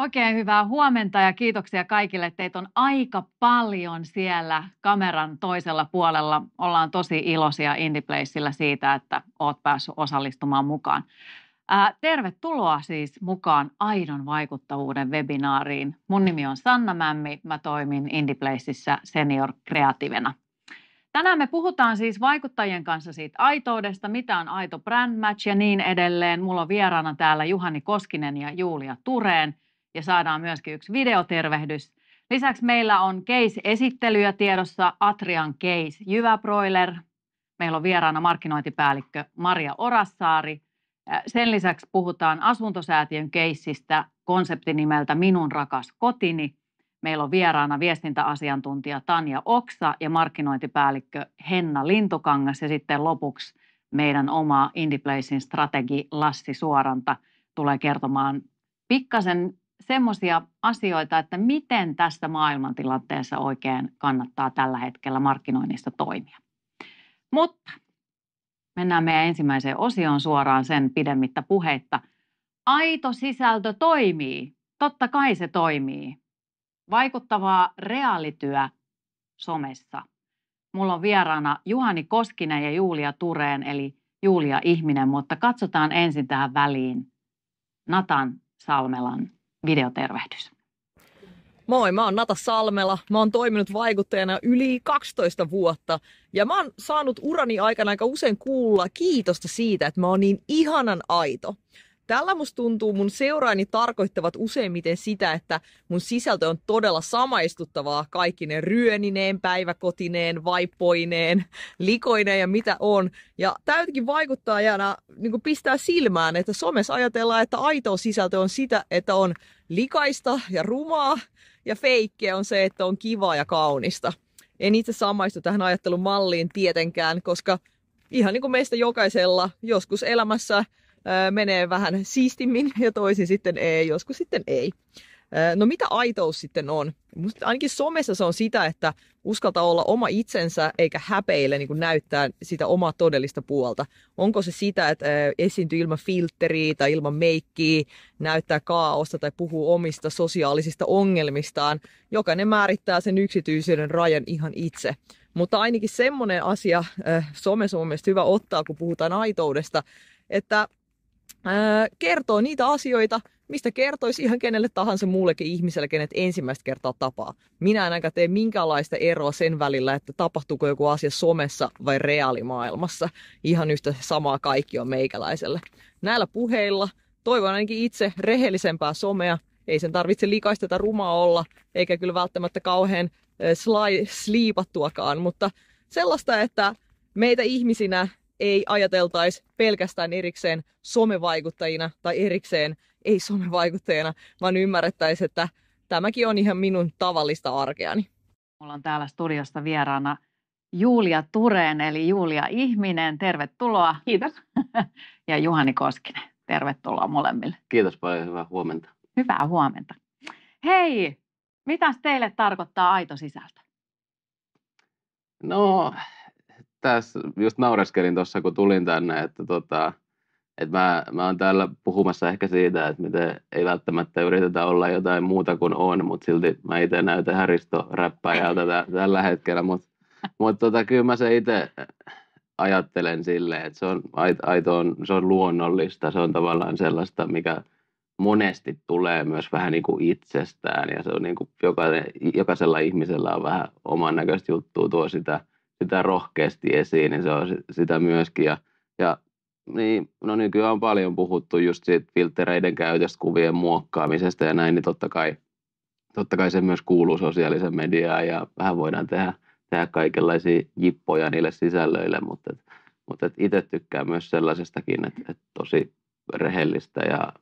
Oikein hyvää huomenta ja kiitoksia kaikille. Teitä on aika paljon siellä kameran toisella puolella. Ollaan tosi iloisia IndiePlaceillä siitä, että oot päässyt osallistumaan mukaan. Ää, tervetuloa siis mukaan Aidon vaikuttavuuden webinaariin. Mun nimi on Sanna Mämmi, mä toimin IndiePlaceissa senior kreativena. Tänään me puhutaan siis vaikuttajien kanssa siitä aitoudesta, mitä on aito brand match ja niin edelleen. Mulla on vieraana täällä Juhani Koskinen ja Julia Tureen – ja saadaan myöskin yksi videotervehdys. Lisäksi meillä on case esittelyä tiedossa Atrian case Broiler. Meillä on vieraana markkinointipäällikkö Maria Orassaari. Sen lisäksi puhutaan asuntosäätiön keissistä konseptinimeltä Minun rakas kotini. Meillä on vieraana viestintäasiantuntija Tanja Oksa ja markkinointipäällikkö Henna Lintukangas ja sitten lopuksi meidän oma IndiePlacein strategi Lassi Suoranta tulee kertomaan pikkasen semmoisia asioita, että miten tässä maailmantilanteessa oikein kannattaa tällä hetkellä markkinoinnissa toimia. Mutta mennään meidän ensimmäiseen osioon suoraan sen pidemmittä puheitta. Aito sisältö toimii. Totta kai se toimii. Vaikuttavaa reaalityö somessa. Mulla on vieraana Juhani Koskinen ja Julia Tureen, eli Julia Ihminen, mutta katsotaan ensin tähän väliin Natan Salmelan videotervehdys. Moi, mä oon Nata Salmela. Mä oon toiminut vaikuttajana yli 12 vuotta ja mä oon saanut urani aikana aika usein kuulla kiitosta siitä, että mä oon niin ihanan aito. Tällä musta tuntuu mun seuraani tarkoittavat useimmiten sitä, että mun sisältö on todella samaistuttavaa kaikkinen ryönineen, päiväkotineen, vaipoineen, likoineen ja mitä on. Ja täytyykin vaikuttaa ja niin pistää silmään, että somessa ajatellaan, että aito sisältö on sitä, että on likaista ja rumaa ja feikkiä on se, että on kivaa ja kaunista. En itse samaistu tähän ajattelumalliin malliin tietenkään, koska ihan niin kuin meistä jokaisella joskus elämässä menee vähän siistimmin ja toisin sitten ei, joskus sitten ei. No mitä aitous sitten on? Musta ainakin somessa se on sitä, että uskaltaa olla oma itsensä eikä häpeile niin näyttää sitä omaa todellista puolta. Onko se sitä, että esiintyy ilman filtteriä tai ilman meikkiä, näyttää kaaosta tai puhuu omista sosiaalisista ongelmistaan. Jokainen määrittää sen yksityisyyden rajan ihan itse. Mutta ainakin semmoinen asia somessa on mielestäni hyvä ottaa, kun puhutaan aitoudesta, että ää, kertoo niitä asioita, mistä kertoisi ihan kenelle tahansa muullekin ihmiselle, kenet ensimmäistä kertaa tapaa. Minä en ainakaan tee minkäänlaista eroa sen välillä, että tapahtuuko joku asia somessa vai reaalimaailmassa. Ihan yhtä samaa kaikki on meikäläiselle. Näillä puheilla toivon ainakin itse rehellisempää somea. Ei sen tarvitse likaista tätä rumaa olla, eikä kyllä välttämättä kauhean sli- sliipattuakaan, mutta sellaista, että meitä ihmisinä ei ajateltaisi pelkästään erikseen somevaikuttajina tai erikseen ei somevaikuttajina vaan ymmärrettäisiin, että tämäkin on ihan minun tavallista arkeani. Mulla on täällä studiosta vieraana Julia Tureen, eli Julia Ihminen, tervetuloa. Kiitos. ja Juhani Koskinen, tervetuloa molemmille. Kiitos paljon, hyvää huomenta. Hyvää huomenta. Hei, mitäs teille tarkoittaa aito sisältö? No, tässä just naureskelin tuossa, kun tulin tänne, että tota, et mä, mä oon täällä puhumassa ehkä siitä, että miten ei välttämättä yritetä olla jotain muuta kuin on, mutta silti mä itse näytän häristöräppäjältä t- tällä hetkellä, mutta mut tota, kyllä mä se itse ajattelen silleen, että se on, aito on, se on luonnollista, se on tavallaan sellaista, mikä monesti tulee myös vähän niin kuin itsestään ja se on niin kuin jokaisella, jokaisella ihmisellä on vähän oman näköistä juttua tuo sitä – sitä rohkeasti esiin, niin se on sitä myöskin. Ja, ja niin, no nykyään on paljon puhuttu just siitä filtereiden käytöstä, kuvien muokkaamisesta ja näin, niin totta kai, totta kai se myös kuuluu sosiaalisen mediaan ja vähän voidaan tehdä, tehdä kaikenlaisia jippoja niille sisällöille, mutta, mutta itse tykkään myös sellaisestakin, että, että tosi rehellistä ja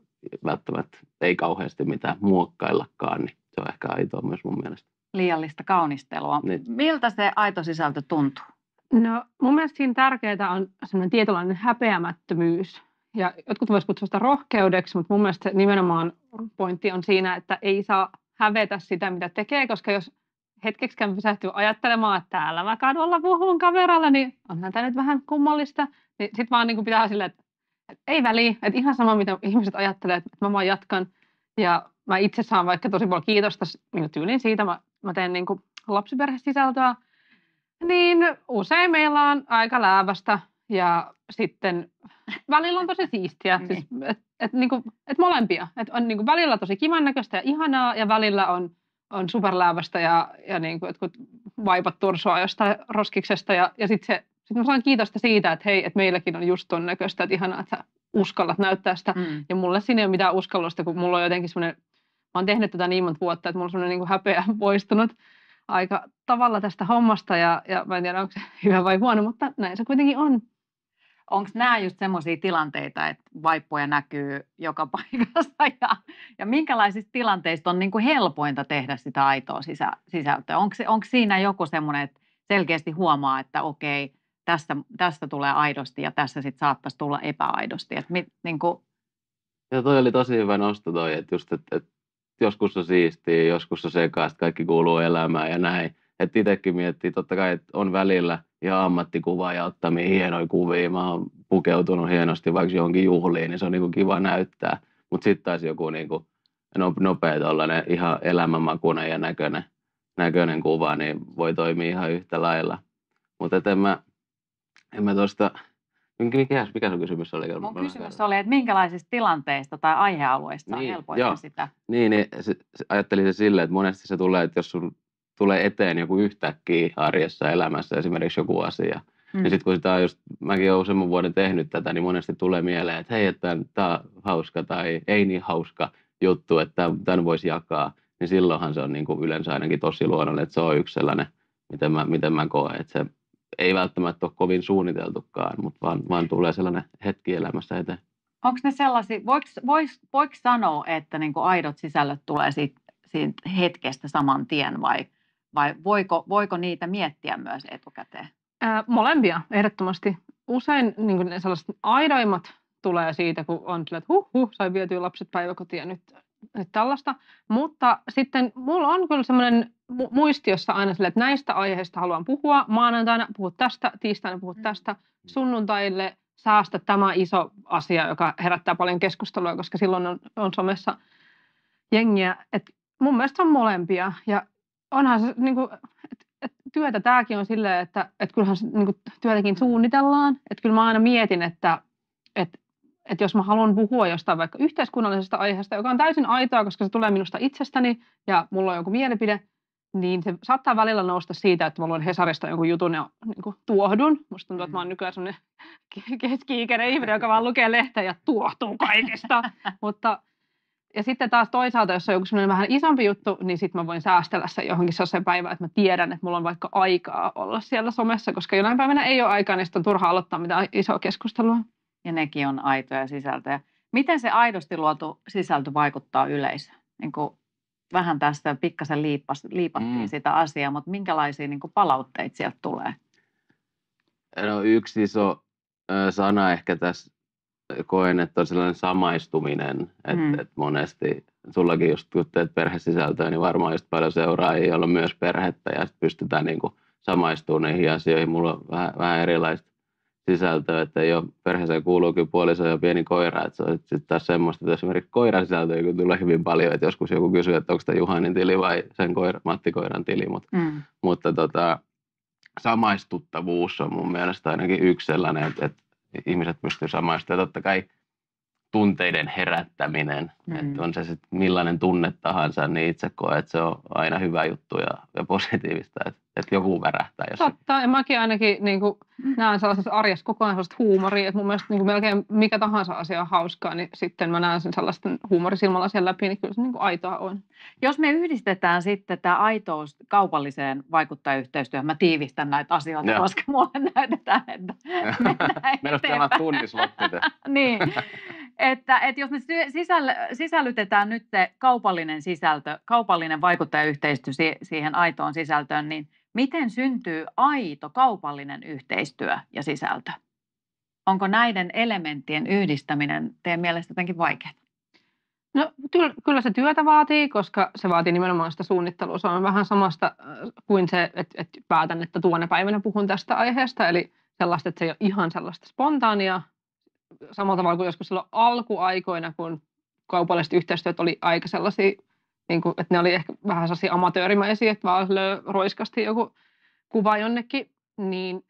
välttämättä ei kauheasti mitään muokkaillakaan, niin se on ehkä aitoa myös mun mielestä liiallista kaunistelua. Niin. Miltä se aito sisältö tuntuu? No mun mielestä siinä tärkeää on semmoinen tietynlainen häpeämättömyys. Ja jotkut voisivat kutsua sitä rohkeudeksi, mutta mun mielestä nimenomaan pointti on siinä, että ei saa hävetä sitä, mitä tekee, koska jos hetkeksikään pysähtyy ajattelemaan, että täällä mä kadulla puhun kameralla, niin onhan tämä nyt vähän kummallista. Niin sitten vaan niin pitää silleen, että, että ei väliä, että ihan sama mitä ihmiset ajattelee, että mä vaan jatkan. Ja mä itse saan vaikka tosi paljon kiitosta niin tyylin siitä, mä mä teen niin kuin lapsiperhesisältöä, niin usein meillä on aika läävästä ja sitten välillä on tosi siistiä. Siis, että niin. et, niin kuin, et molempia. Et on niin kuin, välillä tosi kivan näköistä ja ihanaa ja välillä on, on superläävästä ja, ja niin kuin, kun vaipat tursoa jostain roskiksesta. Ja, ja sitten sit mä saan kiitosta siitä, että hei, että meilläkin on just ton näköistä, että ihanaa, että sä uskallat näyttää sitä. Mm. Ja mulle siinä ei ole mitään uskallusta, kun mulla on jotenkin semmoinen – olen tehnyt tätä niin monta vuotta, että mulla on semmoinen niin häpeä poistunut aika tavalla tästä hommasta ja, ja mä en tiedä, onko se hyvä vai huono, mutta näin se kuitenkin on. Onko nämä just semmoisia tilanteita, että vaippoja näkyy joka paikassa ja, ja minkälaisista tilanteista on niin kuin helpointa tehdä sitä aitoa sisä, sisältöä? Onko, onko siinä joku semmoinen, että selkeästi huomaa, että okei, tästä, tästä tulee aidosti ja tässä sitten saattaisi tulla epäaidosti? Et mit, niin kuin... ja toi oli tosi hyvä nosto toi, että just, että, että joskus on siistiä, joskus on sekaista, kaikki kuuluu elämään ja näin. Et itsekin miettii totta kai, että on välillä ja ammattikuva ja ottamia hienoja kuvia. Mä oon pukeutunut hienosti vaikka johonkin juhliin, niin se on niinku kiva näyttää. Mutta sitten taisi joku niinku no-, nopea tollainen ihan elämänmakuinen ja näköinen, näköinen kuva, niin voi toimia ihan yhtä lailla. Mutta en mä, en mä tuosta mikä, mikä sun kysymys oli? Mun kysymys oli, että minkälaisista tilanteista tai aihealueista niin, on helpointa joo. sitä? Niin, niin se, se, ajattelin se silleen, että monesti se tulee, että jos sun tulee eteen joku yhtäkkiä arjessa elämässä esimerkiksi joku asia, niin mm. niin sitten kun sitä on just, mäkin olen useamman vuoden tehnyt tätä, niin monesti tulee mieleen, että hei, että tämä on hauska tai ei niin hauska juttu, että tämän voisi jakaa, niin silloinhan se on niin kuin yleensä ainakin tosi luonnollinen, että se on yksi sellainen, miten mä, miten mä koen, että se ei välttämättä ole kovin suunniteltukaan, mutta vaan, vaan tulee sellainen hetki elämässä eteen. Onko ne sellaisia, voiko, vois, voiko sanoa, että niin aidot sisällöt tulee siitä, siitä hetkestä saman tien vai, vai voiko, voiko niitä miettiä myös etukäteen? Ää, molempia, ehdottomasti. Usein niin ne sellaiset aidoimmat tulee siitä, kun on sillä, että huh, huh, sai vietyä lapset päiväkotiin ja nyt, nyt tällaista. Mutta sitten mulla on kyllä semmoinen muistiossa aina sille, että näistä aiheista haluan puhua. Maanantaina puhut tästä, tiistaina puhut mm. tästä, sunnuntaille säästä tämä iso asia, joka herättää paljon keskustelua, koska silloin on, on somessa jengiä. Et mun mielestä se on molempia. Ja onhan se, niin kuin, et, et työtä tämäkin on silleen, että et kyllähän niin kuin, työtäkin mm. suunnitellaan. Että kyllä mä aina mietin, että et, että jos mä haluan puhua jostain vaikka yhteiskunnallisesta aiheesta, joka on täysin aitoa, koska se tulee minusta itsestäni ja mulla on joku mielipide, niin se saattaa välillä nousta siitä, että mä luen Hesarista jonkun jutun ja niin kuin, tuohdun. Musta tuntuu, että mä oon mm. nykyään sellainen keski-ikäinen ihminen, joka vaan lukee lehteä ja tuohtuu kaikesta. Mutta, ja sitten taas toisaalta, jos on joku sellainen vähän isompi juttu, niin sitten mä voin säästellä se johonkin sellaiseen päivään, että mä tiedän, että mulla on vaikka aikaa olla siellä somessa, koska jonain päivänä ei ole aikaa, niin sitten on turha aloittaa mitään isoa keskustelua. Ja nekin on aitoja sisältöjä. Miten se aidosti luotu sisältö vaikuttaa yleisöön? Niin kuin vähän tästä pikkasen liipas liipattiin mm. sitä asiaa, mutta minkälaisia niin kuin palautteita sieltä tulee? No yksi iso sana ehkä tässä koen, että on sellainen samaistuminen, että mm. et monesti sullakin just kun teet perhesisältöä, niin varmaan just paljon seuraajia, joilla on myös perhettä ja sitten pystytään niin kuin samaistumaan niihin asioihin. Mulla on vähän, vähän erilaista sisältöä, että ei ole, perheeseen kyllä puoliso ja pieni koira, että se on sitten taas semmoista, että esimerkiksi koiran sisältöä kun tulee hyvin paljon, että joskus joku kysyy, että onko tämä Juhanin tili vai sen koira, Matti Koiran tili, mutta, mm. mutta tota, samaistuttavuus on mun mielestä ainakin yksi sellainen, että, että ihmiset pystyy samaistumaan. Totta kai tunteiden herättäminen. Mm. Että on se sitten millainen tunne tahansa, niin itse koen, että se on aina hyvä juttu ja, ja positiivista, että, että joku värähtää. Jos Totta, ja mäkin ainakin niin kuin, mm. näen sellaisessa arjessa koko ajan sellaista huumoria, että mun mielestä niin kuin melkein mikä tahansa asia on hauskaa, niin sitten mä näen sen sellaisten huumorisilmalla siellä läpi, niin kyllä se niin kuin aitoa on. Jos me yhdistetään sitten tämä aitous kaupalliseen vaikuttajayhteistyöhön, mä tiivistän näitä asioita, Joo. koska mulle näytetään, että mennään Meillä on tämä loppuun. niin, että, että jos me sisäll, sisällytetään nyt se kaupallinen sisältö, kaupallinen vaikuttajayhteistyö siihen aitoon sisältöön, niin miten syntyy aito kaupallinen yhteistyö ja sisältö? Onko näiden elementtien yhdistäminen teidän mielestä jotenkin vaikeaa? No kyllä se työtä vaatii, koska se vaatii nimenomaan sitä suunnittelua. Se on vähän samasta äh, kuin se, että, että päätän, että tuonne päivänä puhun tästä aiheesta. Eli sellaista, että se ei ole ihan sellaista spontaania, samalla tavalla kuin joskus silloin alkuaikoina, kun kaupalliset yhteistyöt oli aika sellaisia, niin kuin, että ne oli ehkä vähän sellaisia amatöörimäisiä, että vaan roiskasti joku kuva jonnekin, niin,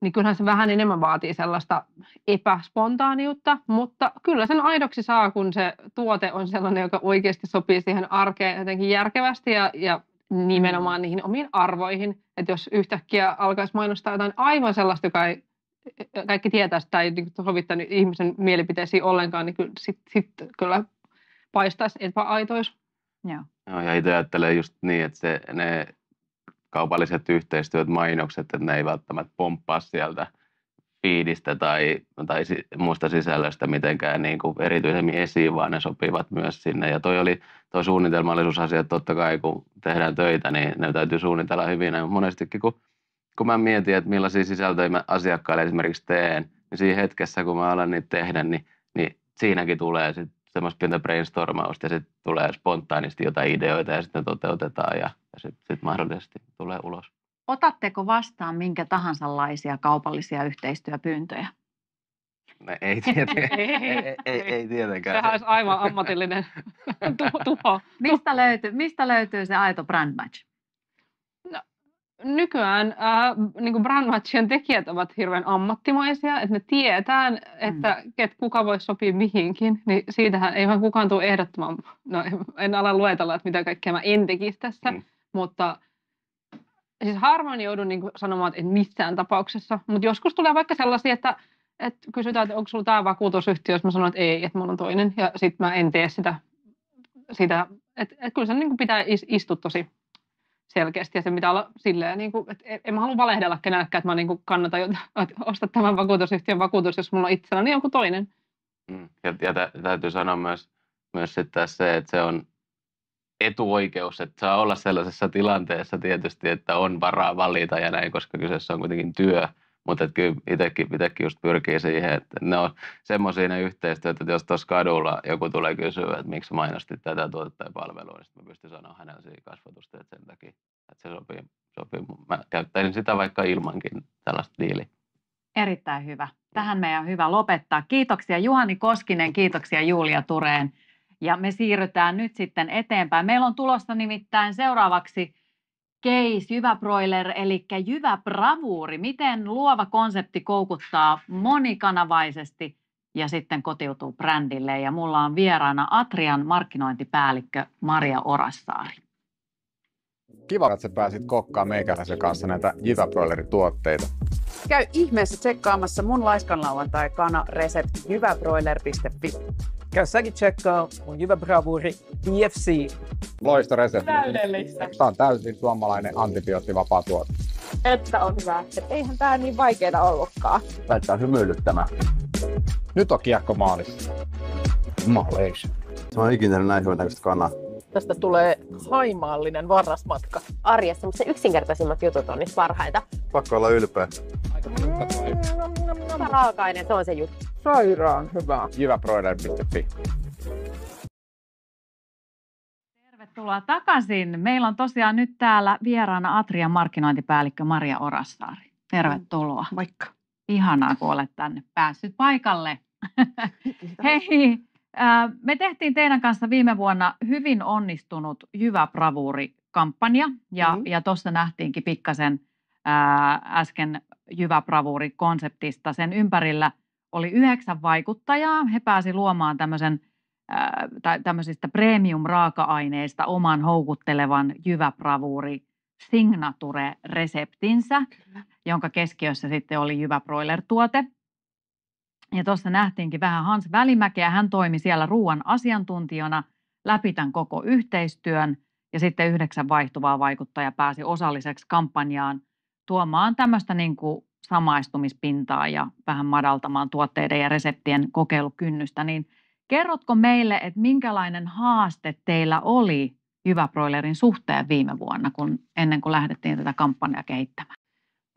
niin kyllähän se vähän enemmän vaatii sellaista epäspontaaniutta, mutta kyllä sen aidoksi saa, kun se tuote on sellainen, joka oikeasti sopii siihen arkeen jotenkin järkevästi ja, ja nimenomaan mm. niihin omiin arvoihin. Että jos yhtäkkiä alkaisi mainostaa jotain aivan sellaista, joka ei kaikki tietää sitä tai niin sovittanut ihmisen mielipiteisiin ollenkaan, niin kyllä, sit, sit kyllä paistaisi epäaitois. Joo. Joo, ja itse ajattelen just niin, että se, ne kaupalliset yhteistyöt, mainokset, että ne ei välttämättä pomppaa sieltä fiidistä tai, tai muusta sisällöstä mitenkään niin kuin erityisemmin esiin, vaan ne sopivat myös sinne. Ja toi oli toi suunnitelmallisuusasia, että totta kai kun tehdään töitä, niin ne täytyy suunnitella hyvin. Ja monestikin kun kun mä mietin, että millaisia sisältöjä mä asiakkaille esimerkiksi teen, niin siinä hetkessä, kun mä alan niitä tehdä, niin, niin siinäkin tulee sitten semmoista pientä brainstormausta ja sitten tulee spontaanisti jotain ideoita ja sitten toteutetaan ja, ja sitten sit mahdollisesti tulee ulos. Otatteko vastaan minkä tahansa laisia kaupallisia yhteistyöpyyntöjä? No, ei, tietenkään. ei, ei, ei, ei tietenkään. Sehän olisi aivan ammatillinen tuho. Mistä, löytyy, mistä löytyy se aito brand match? nykyään äh, niin kuin brandmatchien tekijät ovat hirveän ammattimaisia, että ne tietään, että mm. ket, kuka voi sopia mihinkin, niin siitähän ei vaan kukaan tule ehdottoman, No en ala luetella, että mitä kaikkea mä en tekisi tässä, mm. mutta siis harvoin joudun niin kuin sanomaan, että en missään tapauksessa, mutta joskus tulee vaikka sellaisia, että et kysytään, että onko sulla tämä vakuutusyhtiö, jos mä sanon, että ei, että mulla on toinen, ja sitten mä en tee sitä, sitä. että et kyllä se niin pitää istua tosi selkeästi. Ja se pitää olla silleen, niin kuin, että en, en mä halua valehdella kenellekään, että mä niin kuin kannatan, että osta tämän vakuutusyhtiön vakuutus, jos mulla on itselläni niin joku toinen. Mm. Ja, ja tä, täytyy sanoa myös, myös sitten se, että se on etuoikeus, että saa olla sellaisessa tilanteessa tietysti, että on varaa valita ja näin, koska kyseessä on kuitenkin työ, mutta kyllä itsekin, just pyrkii siihen, että ne on semmoisia ne yhteistyötä, että jos tuossa kadulla joku tulee kysyä, että miksi mainostit tätä tuotetta ja palvelua, niin sitten mä pystyn sanoa hänelle siihen kasvatusta, että sen takia, että se sopii. sopii. Mä käyttäisin sitä vaikka ilmankin tällaista diiliä. Erittäin hyvä. Tähän meidän on hyvä lopettaa. Kiitoksia Juhani Koskinen, kiitoksia Julia Tureen. Ja me siirrytään nyt sitten eteenpäin. Meillä on tulossa nimittäin seuraavaksi – case, Broiler, eli Bravuuri. Miten luova konsepti koukuttaa monikanavaisesti ja sitten kotiutuu brändille. Ja mulla on vieraana Atrian markkinointipäällikkö Maria Orassaari. Kiva, että sä pääsit kokkaan meikäläisen kanssa näitä Jyväbroileri-tuotteita. Käy ihmeessä tsekkaamassa mun laiskanlauantai-kana resept jyväbroiler.fi. Käy säkin tsekkaa mun jyväbravuuri IFC. resepti. Täydellistä. Tämä on täysin suomalainen antibioottivapaa tuote. Että on hyvä. Et eihän tää niin vaikeeta ollutkaan. Laittaa hymyilyttämään. Nyt on kiekko maalissa. Maaleissa. Mä oon ikinä näin hyvän näköistä kanaa. Tästä tulee haimaallinen varasmatka. Arjessa, mutta se yksinkertaisimmat jutut on niitä parhaita. Pakko olla ylpeä. Mm, Raaka-aine, se on se juttu. Sairaan hyvä. Jyväbroiler.fi Tervetuloa takaisin. Meillä on tosiaan nyt täällä vieraana Atrian markkinointipäällikkö Maria Orasaari. Tervetuloa. Moikka. Ihanaa, kun olet tänne päässyt paikalle. Hei, me tehtiin teidän kanssa viime vuonna hyvin onnistunut Hyvä Bravuuri-kampanja ja, mm-hmm. ja tuossa nähtiinkin pikkasen äsken Hyvä Bravuuri-konseptista. Sen ympärillä oli yhdeksän vaikuttajaa. He pääsi luomaan tämmöisen ää, tämmöisistä premium-raaka-aineista oman houkuttelevan Jyvä Bravuuri signature-reseptinsä, Kyllä. jonka keskiössä sitten oli Jyvä Broiler-tuote – ja tuossa nähtiinkin vähän Hans Välimäkeä. Hän toimi siellä ruoan asiantuntijana läpi tämän koko yhteistyön ja sitten yhdeksän vaihtuvaa vaikuttaja pääsi osalliseksi kampanjaan tuomaan tämmöistä niin kuin samaistumispintaa ja vähän madaltamaan tuotteiden ja reseptien kokeilukynnystä. Niin kerrotko meille, että minkälainen haaste teillä oli Jyväbroilerin suhteen viime vuonna, kun ennen kuin lähdettiin tätä kampanjaa kehittämään?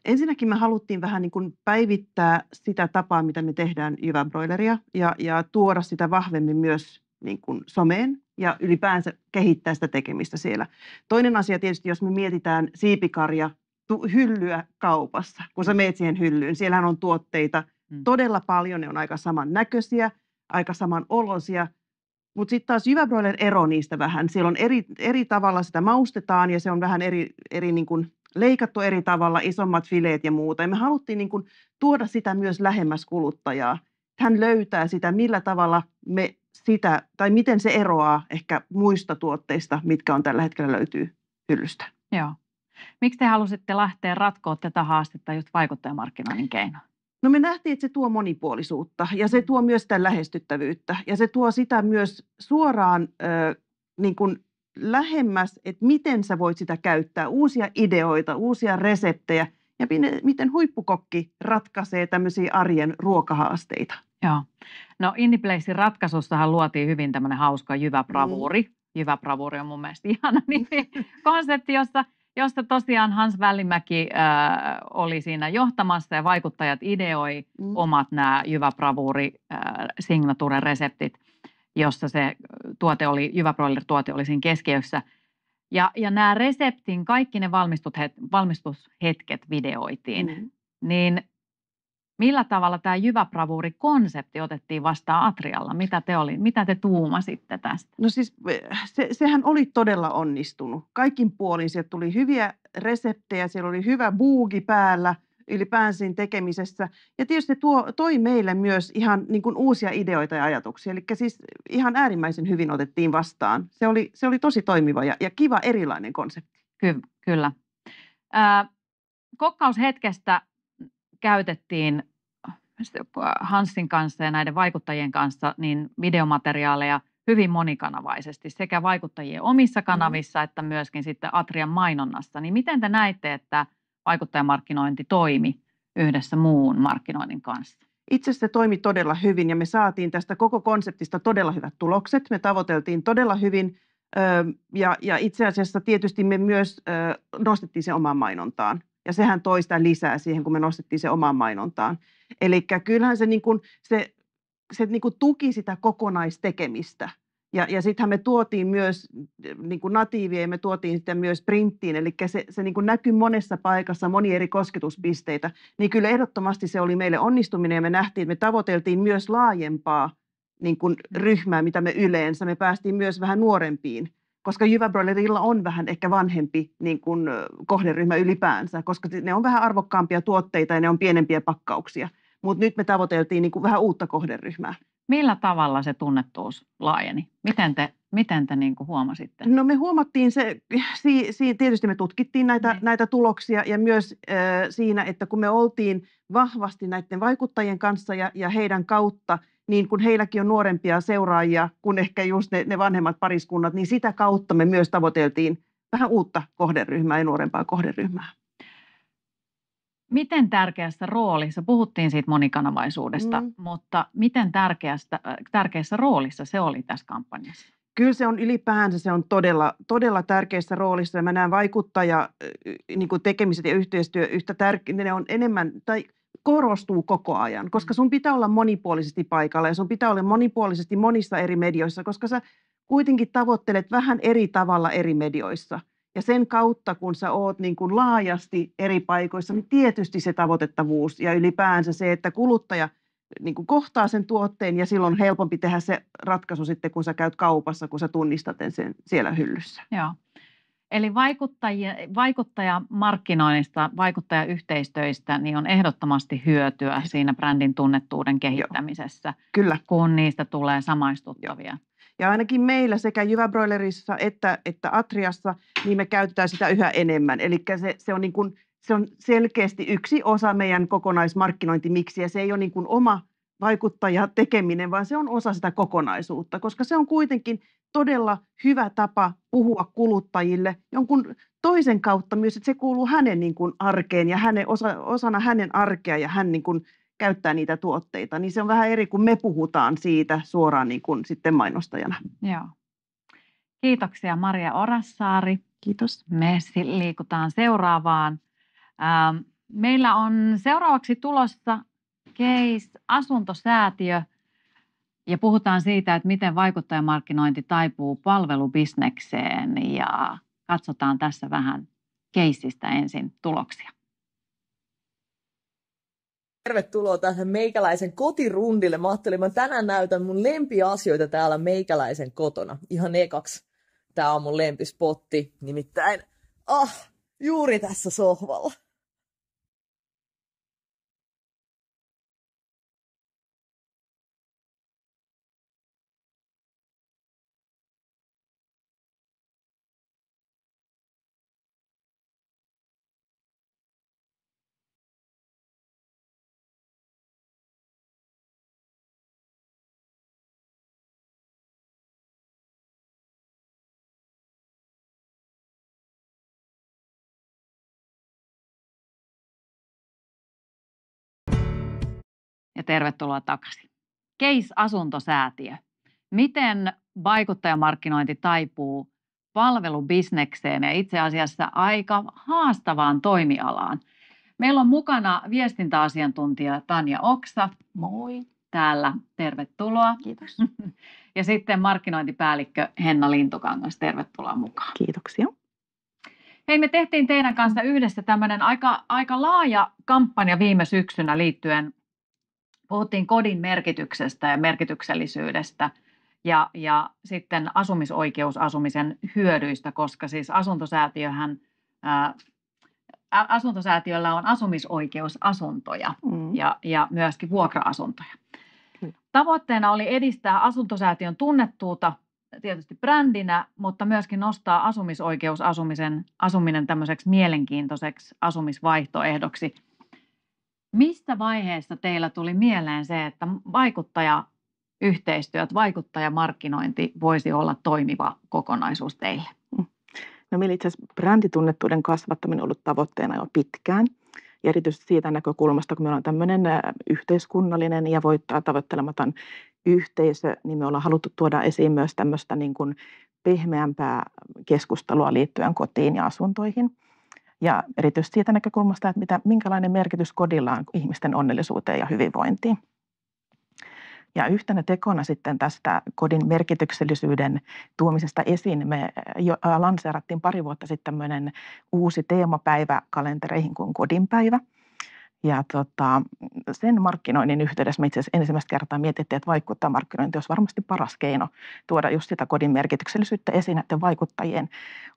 Ensinnäkin me haluttiin vähän niin kuin päivittää sitä tapaa, mitä me tehdään jyväbroileria ja, ja tuoda sitä vahvemmin myös niin kuin someen ja ylipäänsä kehittää sitä tekemistä siellä. Toinen asia tietysti, jos me mietitään siipikarja tu- hyllyä kaupassa, kun sä mm. meet siihen hyllyyn, siellähän on tuotteita mm. todella paljon, ne on aika samannäköisiä, aika samanoloisia, mutta sitten taas jyväbroiler ero niistä vähän. Siellä on eri, eri tavalla sitä maustetaan ja se on vähän eri, eri niin kuin leikattu eri tavalla, isommat fileet ja muuta. Ja me haluttiin niin kuin tuoda sitä myös lähemmäs kuluttajaa. Hän löytää sitä, millä tavalla me sitä, tai miten se eroaa ehkä muista tuotteista, mitkä on tällä hetkellä löytyy hyllystä. Joo. Miksi te halusitte lähteä ratkoa tätä haastetta just vaikuttajamarkkinoinnin keino? No me nähtiin, että se tuo monipuolisuutta ja se mm. tuo myös sitä lähestyttävyyttä ja se tuo sitä myös suoraan ö, niin kuin lähemmäs, että miten sä voit sitä käyttää, uusia ideoita, uusia reseptejä ja miten huippukokki ratkaisee tämmöisiä arjen ruokahaasteita. Joo. No Indieplacein ratkaisussahan luotiin hyvin tämmöinen hauska jyväbravuuri. Mm. Jyväbravuuri on mun mielestä ihana nimi, konsepti, jossa, josta tosiaan Hans Välimäki äh, oli siinä johtamassa ja vaikuttajat ideoi mm. omat nämä jyväbravuuri äh, signature reseptit jossa se äh, tuote oli, Jyväbroiler-tuote oli siinä keskiössä. Ja, ja nämä reseptin, kaikki ne valmistushet, valmistushetket videoitiin. Mm. Niin millä tavalla tämä Jyvä konsepti otettiin vastaan Atrialla? Mitä te, oli, mitä te tuumasitte tästä? No siis eh, se, sehän oli todella onnistunut. Kaikin puolin sieltä tuli hyviä reseptejä, siellä oli hyvä buugi päällä – ylipäänsä tekemisessä. Ja tietysti tuo, toi meille myös ihan niin kuin uusia ideoita ja ajatuksia. Eli siis ihan äärimmäisen hyvin otettiin vastaan. Se oli, se oli tosi toimiva ja, ja kiva erilainen konsepti. Ky- kyllä. Ää, kokkaushetkestä käytettiin Hansin kanssa ja näiden vaikuttajien kanssa niin videomateriaaleja hyvin monikanavaisesti sekä vaikuttajien omissa mm-hmm. kanavissa mm. että myöskin sitten Atrian mainonnassa. Niin miten te näitte, että – vaikuttajamarkkinointi toimi yhdessä muun markkinoinnin kanssa? Itse asiassa se toimi todella hyvin ja me saatiin tästä koko konseptista todella hyvät tulokset. Me tavoiteltiin todella hyvin ja, ja itse asiassa tietysti me myös nostettiin se omaan mainontaan. Ja sehän toista lisää siihen, kun me nostettiin se omaan mainontaan. Eli kyllähän se, niin kuin, se, se niin kuin tuki sitä kokonaistekemistä – ja, ja sittenhän me tuotiin myös niin kuin natiivia ja me tuotiin sitten myös printtiin, eli se, se niin kuin näkyy monessa paikassa, moni eri kosketuspisteitä. Niin kyllä ehdottomasti se oli meille onnistuminen ja me nähtiin, me tavoiteltiin myös laajempaa niin kuin mm. ryhmää, mitä me yleensä. Me päästiin myös vähän nuorempiin, koska Jyväbroilerilla on vähän ehkä vanhempi niin kuin kohderyhmä ylipäänsä, koska ne on vähän arvokkaampia tuotteita ja ne on pienempiä pakkauksia. Mutta nyt me tavoiteltiin niin kuin vähän uutta kohderyhmää. Millä tavalla se tunnettuus laajeni? Miten te, miten te niin kuin huomasitte? No me huomattiin se, si, si, tietysti me tutkittiin näitä, niin. näitä tuloksia ja myös äh, siinä, että kun me oltiin vahvasti näiden vaikuttajien kanssa ja, ja heidän kautta, niin kun heilläkin on nuorempia seuraajia kuin ehkä just ne, ne vanhemmat pariskunnat, niin sitä kautta me myös tavoiteltiin vähän uutta kohderyhmää ja nuorempaa kohderyhmää. Miten tärkeässä roolissa, puhuttiin siitä monikanavaisuudesta, mm. mutta miten tärkeästä, äh, tärkeässä roolissa se oli tässä kampanjassa? Kyllä se on ylipäänsä, se on todella, todella tärkeässä roolissa. Mä näen vaikuttaja, äh, niin kuin tekemiset ja yhteistyö yhtä tärkeä, ne on enemmän, tai korostuu koko ajan, koska mm. sun pitää olla monipuolisesti paikalla ja sun pitää olla monipuolisesti monissa eri medioissa, koska sä kuitenkin tavoittelet vähän eri tavalla eri medioissa – ja sen kautta, kun sä oot niin kuin laajasti eri paikoissa, niin tietysti se tavoitettavuus ja ylipäänsä se, että kuluttaja niin kuin kohtaa sen tuotteen ja silloin on helpompi tehdä se ratkaisu sitten, kun sä käyt kaupassa, kun sä tunnistat sen siellä hyllyssä. Joo. Eli vaikuttajia, vaikuttajamarkkinoinnista, vaikuttajayhteistöistä, niin on ehdottomasti hyötyä siinä brändin tunnettuuden kehittämisessä, Joo. Kyllä. kun niistä tulee samaistuttavia. Joo. Ja ainakin meillä sekä Jyväbroilerissa että, että Atriassa, niin me käytetään sitä yhä enemmän. Eli se, se on niin kuin, se on selkeästi yksi osa meidän kokonaismarkkinointimiksiä. Se ei ole niin kuin oma vaikuttaja tekeminen, vaan se on osa sitä kokonaisuutta, koska se on kuitenkin todella hyvä tapa puhua kuluttajille jonkun toisen kautta myös, että se kuuluu hänen niin kuin arkeen ja hänen osa, osana hänen arkea ja hän niin kuin käyttää niitä tuotteita, niin se on vähän eri, kun me puhutaan siitä suoraan niin kuin sitten mainostajana. Joo. Kiitoksia Maria Orassaari. Kiitos. Me liikutaan seuraavaan. Ähm, meillä on seuraavaksi tulossa case asuntosäätiö ja puhutaan siitä, että miten vaikuttajamarkkinointi taipuu palvelubisnekseen ja katsotaan tässä vähän keisistä ensin tuloksia tervetuloa tähän meikäläisen kotirundille. Mä ajattelin, mä tänään näytän mun lempiasioita täällä meikäläisen kotona. Ihan ekaksi. Tää on mun lempispotti, nimittäin ah, juuri tässä sohvalla. ja tervetuloa takaisin. Case Asuntosäätiö. Miten vaikuttajamarkkinointi taipuu palvelubisnekseen ja itse asiassa aika haastavaan toimialaan? Meillä on mukana viestintäasiantuntija Tanja Oksa. Moi. Täällä, tervetuloa. Kiitos. Ja sitten markkinointipäällikkö Henna Lintukangas, tervetuloa mukaan. Kiitoksia. Hei, me tehtiin teidän kanssa yhdessä tämmöinen aika, aika laaja kampanja viime syksynä liittyen puhuttiin kodin merkityksestä ja merkityksellisyydestä ja, ja sitten asumisoikeusasumisen hyödyistä, koska siis asuntosäätiöhän, ää, asuntosäätiöllä on asumisoikeusasuntoja mm. ja, ja myöskin vuokra-asuntoja. Mm. Tavoitteena oli edistää asuntosäätiön tunnettuutta tietysti brändinä, mutta myöskin nostaa asumisoikeusasumisen asuminen tämmöiseksi mielenkiintoiseksi asumisvaihtoehdoksi – Mistä vaiheessa teillä tuli mieleen se, että vaikuttajayhteistyöt, vaikuttajamarkkinointi voisi olla toimiva kokonaisuus teille? Mm. No meillä itse asiassa bränditunnettuuden kasvattaminen on ollut tavoitteena jo pitkään. Ja erityisesti siitä näkökulmasta, kun me on tämmöinen yhteiskunnallinen ja voittaa tavoittelematon yhteisö, niin me ollaan haluttu tuoda esiin myös tämmöistä niin kuin pehmeämpää keskustelua liittyen kotiin ja asuntoihin ja erityisesti siitä näkökulmasta, että mitä, minkälainen merkitys kodilla on ihmisten onnellisuuteen ja hyvinvointiin. Ja yhtenä tekona sitten tästä kodin merkityksellisyyden tuomisesta esiin me eh, jo eh, lanseerattiin pari vuotta sitten tämmöinen uusi teemapäivä kalentereihin kuin kodinpäivä – ja tota, sen markkinoinnin yhteydessä me itse asiassa ensimmäistä kertaa mietittiin, että vaikuttaa markkinointi olisi varmasti paras keino tuoda just sitä kodin merkityksellisyyttä esiin näiden vaikuttajien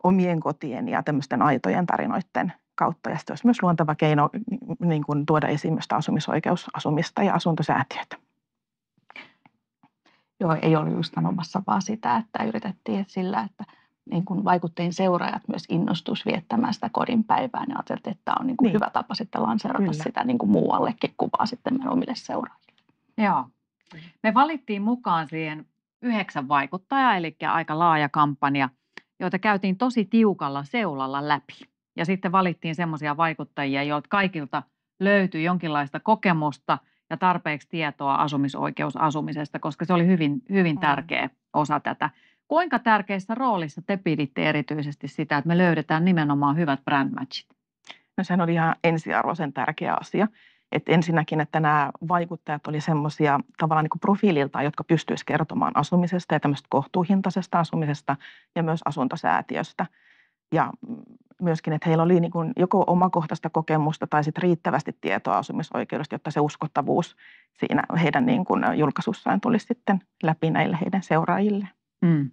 omien kotien ja tämmöisten aitojen tarinoiden kautta. Ja sitten olisi myös luontava keino niin kuin tuoda esiin myös asumisoikeusasumista ja asuntosäätiöitä. Joo, ei ole just sanomassa vaan sitä, että yritettiin että sillä, että niin kuin vaikutteen seuraajat myös innostus viettämään sitä kodin päivää. Ne niin ajateltiin, että tämä on niin kuin niin. hyvä tapa sitten lanseerata Kyllä. sitä niin kuin muuallekin kuvaa sitten meidän omille seuraajille. Joo. Me valittiin mukaan siihen yhdeksän vaikuttajaa, eli aika laaja kampanja, joita käytiin tosi tiukalla seulalla läpi. Ja sitten valittiin semmoisia vaikuttajia, joilta kaikilta löytyi jonkinlaista kokemusta ja tarpeeksi tietoa asumisoikeusasumisesta, koska se oli hyvin, hyvin mm. tärkeä osa tätä. Kuinka tärkeässä roolissa te piditte erityisesti sitä, että me löydetään nimenomaan hyvät brandmatchit? No sehän oli ihan ensiarvoisen tärkeä asia. Että ensinnäkin, että nämä vaikuttajat oli semmoisia tavallaan niin profiililtaan, jotka pystyisi kertomaan asumisesta ja tämmöisestä kohtuuhintaisesta asumisesta ja myös asuntosäätiöstä. Ja myöskin, että heillä oli niin kuin joko omakohtaista kokemusta tai sitten riittävästi tietoa asumisoikeudesta, jotta se uskottavuus siinä heidän niin kuin julkaisussaan tulisi sitten läpi näille heidän seuraajille. Mm.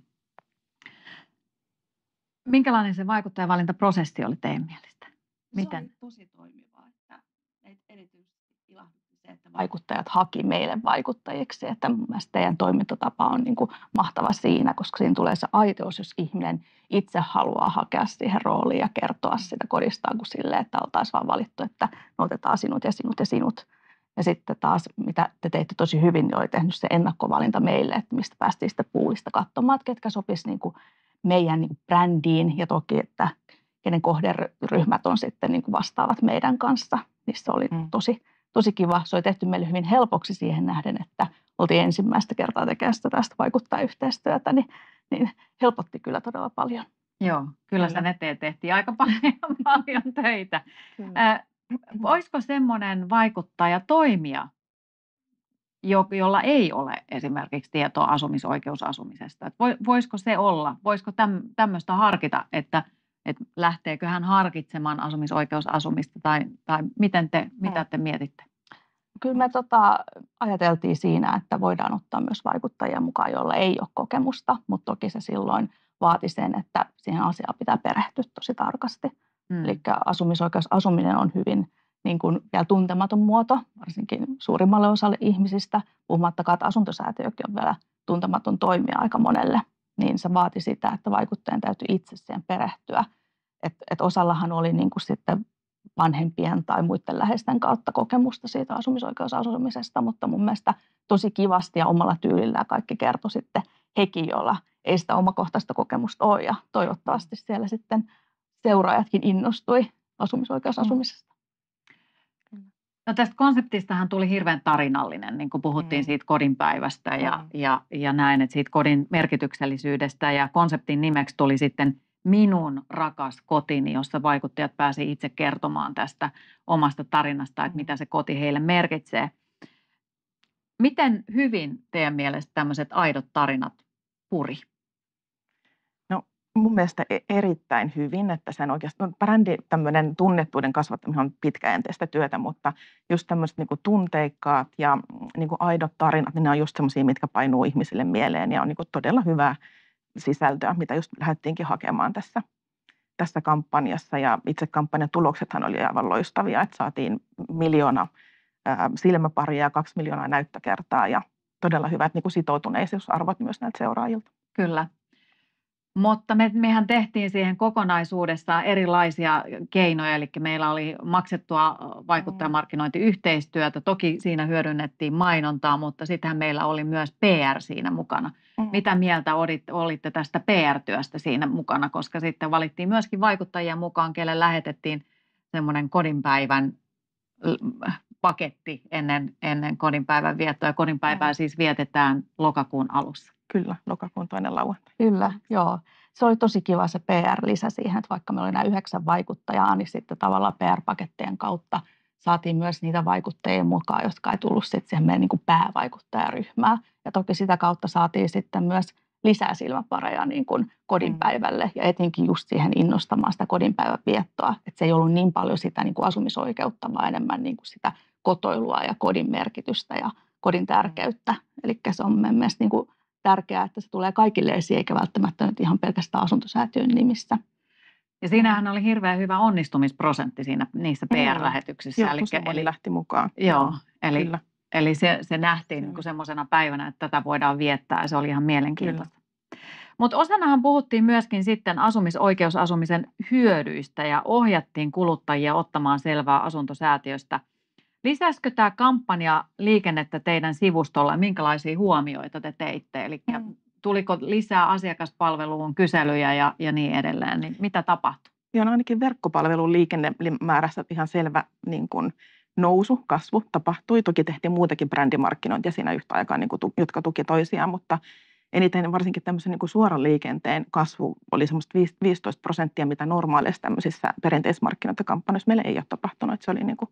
Minkälainen se vaikuttajavalintaprosessi oli teidän mielestä? Miten? Se oli tosi toimivaa, että, erityisesti ilahdutti se, että vaikuttajat haki meille vaikuttajiksi, että mun mielestä teidän toimintatapa on niin kuin mahtava siinä, koska siinä tulee se aitous, jos ihminen itse haluaa hakea siihen rooliin ja kertoa mm. sitä kodistaan kuin sille, että oltaisiin vaan valittu, että me no otetaan sinut ja sinut ja sinut ja sitten taas, mitä te teitte tosi hyvin, niin oli tehnyt se ennakkovalinta meille, että mistä päästiin sitä puulista katsomaan, että ketkä sopisivat niin meidän niin kuin brändiin ja toki, että kenen kohderyhmät on sitten niin kuin vastaavat meidän kanssa. Niin se oli mm. tosi, tosi kiva. Se oli tehty meille hyvin helpoksi siihen nähden, että oltiin ensimmäistä kertaa tekemässä tästä vaikuttaa yhteistyötä, niin, niin helpotti kyllä todella paljon. Joo, kyllä, kyllä. sen eteen tehtiin aika paljon, paljon töitä. Kyllä. Voisiko mm. semmoinen vaikuttaja toimia, jo- jolla ei ole esimerkiksi tietoa asumisoikeusasumisesta? Et voisiko se olla, voisiko täm, tämmöistä harkita, että et lähteekö hän harkitsemaan asumisoikeusasumista tai, tai miten te, mitä niin. te mietitte? Kyllä me tota, ajateltiin siinä, että voidaan ottaa myös vaikuttajia mukaan, joilla ei ole kokemusta, mutta toki se silloin vaati sen, että siihen asiaan pitää perehtyä tosi tarkasti. Mm. Eli asuminen on hyvin niin kuin vielä tuntematon muoto, varsinkin suurimmalle osalle ihmisistä, puhumattakaan, että asuntosäätiökin on vielä tuntematon toimija aika monelle, niin se vaati sitä, että vaikuttajan täytyy itse siihen perehtyä. Et, et osallahan oli niin kuin sitten vanhempien tai muiden läheisten kautta kokemusta siitä asumisoikeusasumisesta, mutta mun mielestä tosi kivasti ja omalla tyylillä kaikki kertoi sitten hekin, joilla ei sitä omakohtaista kokemusta ole ja toivottavasti siellä sitten seuraajatkin innostui asumisoikeusasumisesta. Mm. No tästä konseptistahan tuli hirveän tarinallinen, niin kuin puhuttiin mm. siitä kodinpäivästä ja, mm. ja, ja näin, että siitä kodin merkityksellisyydestä ja konseptin nimeksi tuli sitten Minun rakas kotini, jossa vaikuttajat pääsi itse kertomaan tästä omasta tarinasta, että mm. mitä se koti heille merkitsee. Miten hyvin teidän mielestä tämmöiset aidot tarinat puri? mun mielestä e-, erittäin hyvin, että sen oikeastaan no, brändi tämmöinen tunnettuuden kasvattaminen on pitkäjänteistä työtä, mutta just tämmöiset niin tunteikkaat ja niin aidot tarinat, niin ne on just semmoisia, mitkä painuu ihmisille mieleen ja on niin todella hyvää sisältöä, mitä just lähdettiinkin hakemaan tässä, tässä kampanjassa. Ja itse kampanjan tuloksethan oli aivan loistavia, että saatiin miljoona ää, silmäparia ja kaksi miljoonaa näyttökertaa ja todella hyvät niin sitoutuneisuusarvot myös näiltä seuraajilta. Kyllä, mutta me, mehän tehtiin siihen kokonaisuudessaan erilaisia keinoja, eli meillä oli maksettua äh, vaikuttajamarkkinointiyhteistyötä. Toki siinä hyödynnettiin mainontaa, mutta sittenhän meillä oli myös PR siinä mukana. Mm. Mitä mieltä olitte tästä PR-työstä siinä mukana, koska sitten valittiin myöskin vaikuttajia mukaan, kelle lähetettiin semmoinen kodinpäivän paketti ennen, ennen kodinpäivän viettoa. Ja kodinpäivää mm. siis vietetään lokakuun alussa. Kyllä, lokakuun toinen lauantai. Kyllä, joo. Se oli tosi kiva se PR-lisä siihen, että vaikka meillä oli nämä yhdeksän vaikuttajaa, niin sitten tavallaan PR-pakettien kautta saatiin myös niitä vaikuttajia mukaan, jotka ei tullut sitten siihen meidän niin kuin päävaikuttajaryhmään. Ja toki sitä kautta saatiin sitten myös lisää silmäpareja niin kuin kodinpäivälle mm. ja etenkin just siihen innostamaan sitä kodinpäiväpiettoa. Että se ei ollut niin paljon sitä niin kuin asumisoikeutta, vaan enemmän niin kuin sitä kotoilua ja kodin merkitystä ja kodin tärkeyttä. Mm. Eli se on mielestäni niin kuin tärkeää, että se tulee kaikille esiin, eikä välttämättä nyt ihan pelkästään asuntosäätiön nimissä. Ja siinähän oli hirveän hyvä onnistumisprosentti siinä niissä PR-lähetyksissä. Joo, eli, eli lähti mukaan. Joo, eli, Kyllä. eli se, se nähtiin niin semmoisena päivänä, että tätä voidaan viettää ja se oli ihan mielenkiintoista. Mutta osanahan puhuttiin myöskin sitten asumisoikeusasumisen hyödyistä ja ohjattiin kuluttajia ottamaan selvää asuntosäätiöstä – Lisäskö tämä kampanja liikennettä teidän sivustolla? Minkälaisia huomioita te teitte? Eli mm. tuliko lisää asiakaspalveluun kyselyjä ja, ja niin edelleen? Niin mitä tapahtui? Joo, no ainakin verkkopalvelun liikennemäärässä ihan selvä niin kuin nousu, kasvu tapahtui. Toki tehtiin muutakin brändimarkkinointia siinä yhtä aikaa, niin kuin, jotka tuki toisiaan, mutta eniten varsinkin tämmöisen niin kuin suoran liikenteen kasvu oli semmoista 15 prosenttia, mitä normaaleissa tämmöisissä perinteismarkkinointikampanjoissa meillä ei ole tapahtunut. Että se oli niin kuin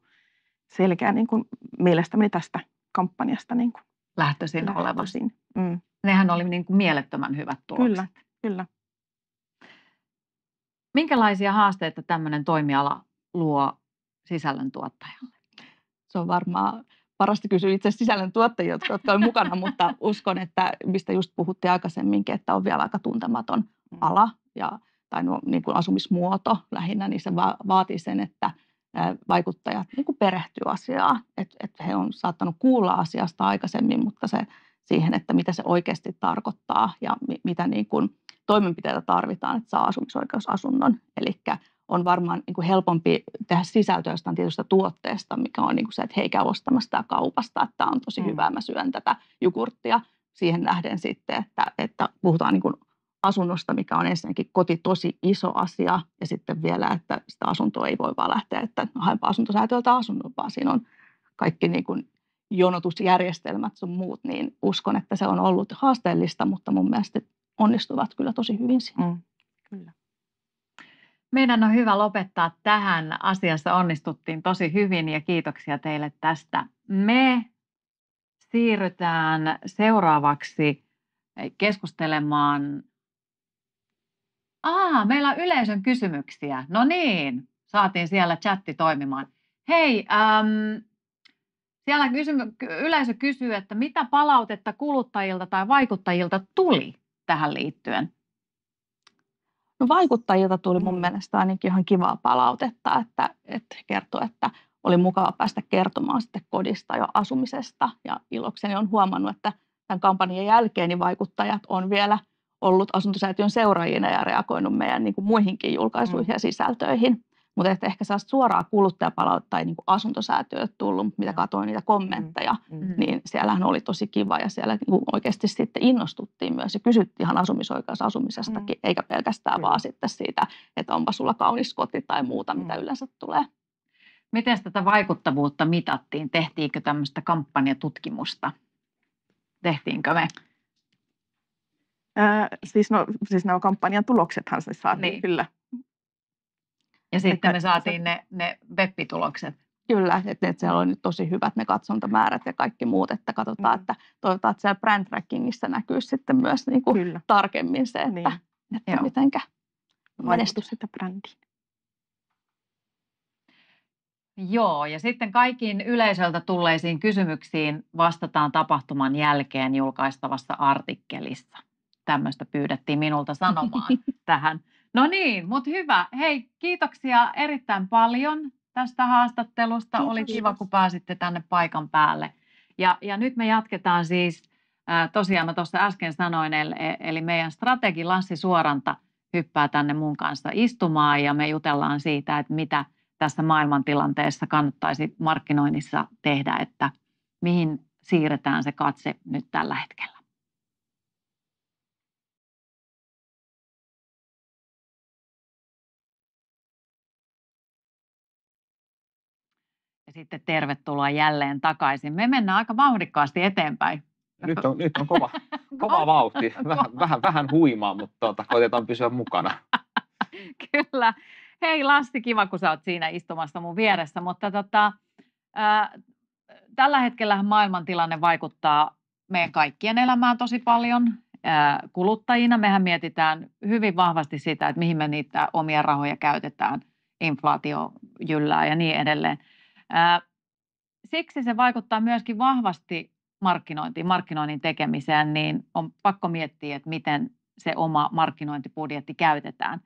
selkeä niin kuin mielestäni tästä kampanjasta niin kuin lähtöisin, lähtöisin oleva. Mm. Nehän oli niin kuin mielettömän hyvät tulokset. Kyllä, kyllä. Minkälaisia haasteita tämmöinen toimiala luo sisällöntuottajalle? Se on varmaan parasta kysyä itse sisällöntuottajia, jotka, jotka on mukana, mutta uskon, että mistä just puhuttiin aikaisemminkin, että on vielä aika tuntematon mm. ala ja, tai no, niin kuin asumismuoto lähinnä, niin se va- vaatii sen, että – vaikuttajat niin kuin perehtyy asiaan. Että et he on saattanut kuulla asiasta aikaisemmin, mutta se siihen, että mitä se oikeasti tarkoittaa ja mi- mitä niin kuin toimenpiteitä tarvitaan, että saa asumisoikeusasunnon. Eli on varmaan niin kuin helpompi tehdä sisältöä jostain tietystä tuotteesta, mikä on niin kuin se, että hei käy ostamassa sitä kaupasta, että tämä on tosi mm. hyvä, mä syön tätä jogurttia. Siihen nähden sitten, että, että puhutaan niin kuin asunnosta, mikä on ensinnäkin koti tosi iso asia ja sitten vielä, että sitä asuntoa ei voi vaan lähteä, että no, haenpa asuntosäätöltä asunnon, vaan siinä on kaikki niin kuin jonotusjärjestelmät sun muut, niin uskon, että se on ollut haasteellista, mutta mun mielestä onnistuvat kyllä tosi hyvin siinä. Mm. Kyllä. Meidän on hyvä lopettaa tähän. Asiassa onnistuttiin tosi hyvin ja kiitoksia teille tästä. Me siirrytään seuraavaksi keskustelemaan Aa, meillä on yleisön kysymyksiä. No niin, saatiin siellä chatti toimimaan. Hei, äm, siellä kysymy- yleisö kysyy, että mitä palautetta kuluttajilta tai vaikuttajilta tuli tähän liittyen? No vaikuttajilta tuli mun mm. mielestä ainakin ihan kivaa palautetta, että, että kertoo, että oli mukava päästä kertomaan sitten kodista ja asumisesta. Ja ilokseni on huomannut, että tämän kampanjan jälkeen niin vaikuttajat on vielä – ollut asuntosäätiön seuraajina ja reagoinut meidän niin kuin muihinkin julkaisuihin mm. ja sisältöihin. Mutta että ehkä saa suoraa kuluttajapalautta tai niin asuntosäätiölle tullut, mitä mm. katsoin niitä kommentteja, mm-hmm. niin siellähän oli tosi kiva ja siellä niin oikeasti sitten innostuttiin myös ja kysyttiin ihan asumisestakin, mm-hmm. eikä pelkästään Kyllä. vaan sitten siitä, että onpa sulla kaunis koti tai muuta, mitä mm-hmm. yleensä tulee. Miten tätä vaikuttavuutta mitattiin? Tehtiinkö tämmöistä kampanjatutkimusta? Tehtiinkö me? Ää, siis, no, siis nämä kampanjan tuloksethan se saatiin niin. kyllä. Ja sitten että, me saatiin se, ne, ne web-tulokset. Kyllä, että, että siellä on nyt tosi hyvät ne katsontamäärät ja kaikki muut, että katsotaan, mm. että toivotaan, että siellä brand trackingissa näkyy sitten myös niin kuin kyllä. tarkemmin se, että, niin. että, että Joo. mitenkä menesty sitä brändiin. Joo, ja sitten kaikkiin yleisöltä tulleisiin kysymyksiin vastataan tapahtuman jälkeen julkaistavassa artikkelissa tämmöistä pyydettiin minulta sanomaan tähän. No niin, mutta hyvä. Hei, kiitoksia erittäin paljon tästä haastattelusta. Kiitos. Oli kiva, kun pääsitte tänne paikan päälle. Ja, ja nyt me jatketaan siis, äh, tosiaan mä tuossa äsken sanoin, eli, e-, eli meidän strategi Lassi Suoranta hyppää tänne mun kanssa istumaan ja me jutellaan siitä, että mitä tässä maailmantilanteessa kannattaisi markkinoinnissa tehdä, että mihin siirretään se katse nyt tällä hetkellä. Ja sitten tervetuloa jälleen takaisin. Me mennään aika vauhdikkaasti eteenpäin. Nyt on, nyt on kova, kova vauhti. Vähän, vähän, vähän huimaa, mutta tuota, koitetaan pysyä mukana. Kyllä. Hei Lasti, kiva kun sä oot siinä istumassa mun vieressä, mutta tota, ää, tällä hetkellä maailmantilanne vaikuttaa meidän kaikkien elämään tosi paljon kuluttajina. Mehän mietitään hyvin vahvasti sitä, että mihin me niitä omia rahoja käytetään, inflaatio jyllää ja niin edelleen. Siksi se vaikuttaa myöskin vahvasti markkinointiin, markkinoinnin tekemiseen, niin on pakko miettiä, että miten se oma markkinointibudjetti käytetään.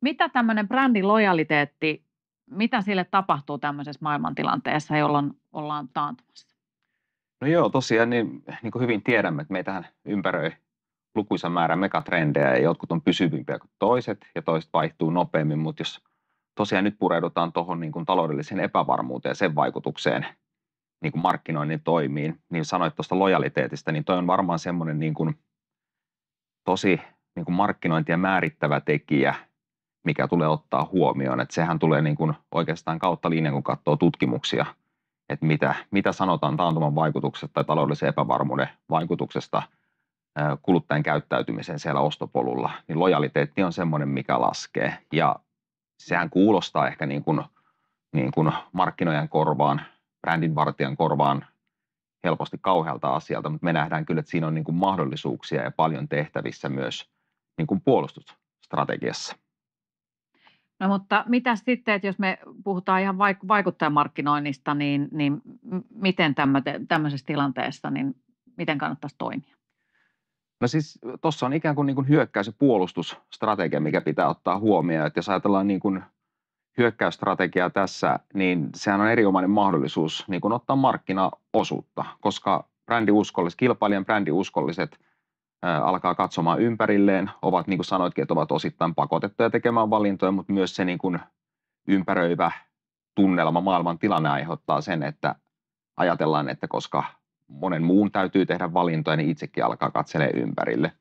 Mitä tämmöinen brändin lojaliteetti, mitä sille tapahtuu tämmöisessä maailmantilanteessa, jolloin ollaan taantumassa? No joo, tosiaan niin, niin kuin hyvin tiedämme, että meitähän ympäröi lukuisa määrä megatrendejä ja jotkut on pysyvimpiä kuin toiset ja toiset vaihtuu nopeammin, mutta jos tosiaan nyt pureudutaan tuohon niin kuin taloudelliseen epävarmuuteen, sen vaikutukseen niin kuin markkinoinnin toimiin, niin sanoit tuosta lojaliteetista, niin toi on varmaan semmoinen niin kuin tosi niin kuin markkinointia määrittävä tekijä, mikä tulee ottaa huomioon. Että sehän tulee niin kuin oikeastaan kautta linjan, kun katsoo tutkimuksia, että mitä, mitä sanotaan taantuman vaikutuksesta tai taloudellisen epävarmuuden vaikutuksesta kuluttajan käyttäytymiseen siellä ostopolulla, niin lojaliteetti on semmoinen, mikä laskee. Ja sehän kuulostaa ehkä niin kuin, niin kuin markkinojen korvaan, brändinvartijan korvaan helposti kauhealta asialta, mutta me nähdään kyllä, että siinä on niin kuin mahdollisuuksia ja paljon tehtävissä myös niin kuin puolustusstrategiassa. No mutta mitä sitten, että jos me puhutaan ihan vaikuttajamarkkinoinnista, niin, niin miten tämmöisessä tilanteessa, niin miten kannattaisi toimia? No siis tuossa on ikään kuin, niin kuin hyökkäys- ja puolustusstrategia, mikä pitää ottaa huomioon. Että jos ajatellaan niin kuin hyökkäysstrategiaa tässä, niin sehän on erinomainen mahdollisuus niin kuin ottaa markkinaosuutta, koska brändiuskolliset, kilpailijan brändiuskolliset ää, alkaa katsomaan ympärilleen, ovat niin kuin sanoitkin, että ovat osittain pakotettuja tekemään valintoja, mutta myös se niin kuin ympäröivä tunnelma, maailman tilanne aiheuttaa sen, että ajatellaan, että koska monen muun täytyy tehdä valintoja, niin itsekin alkaa katselee ympärille.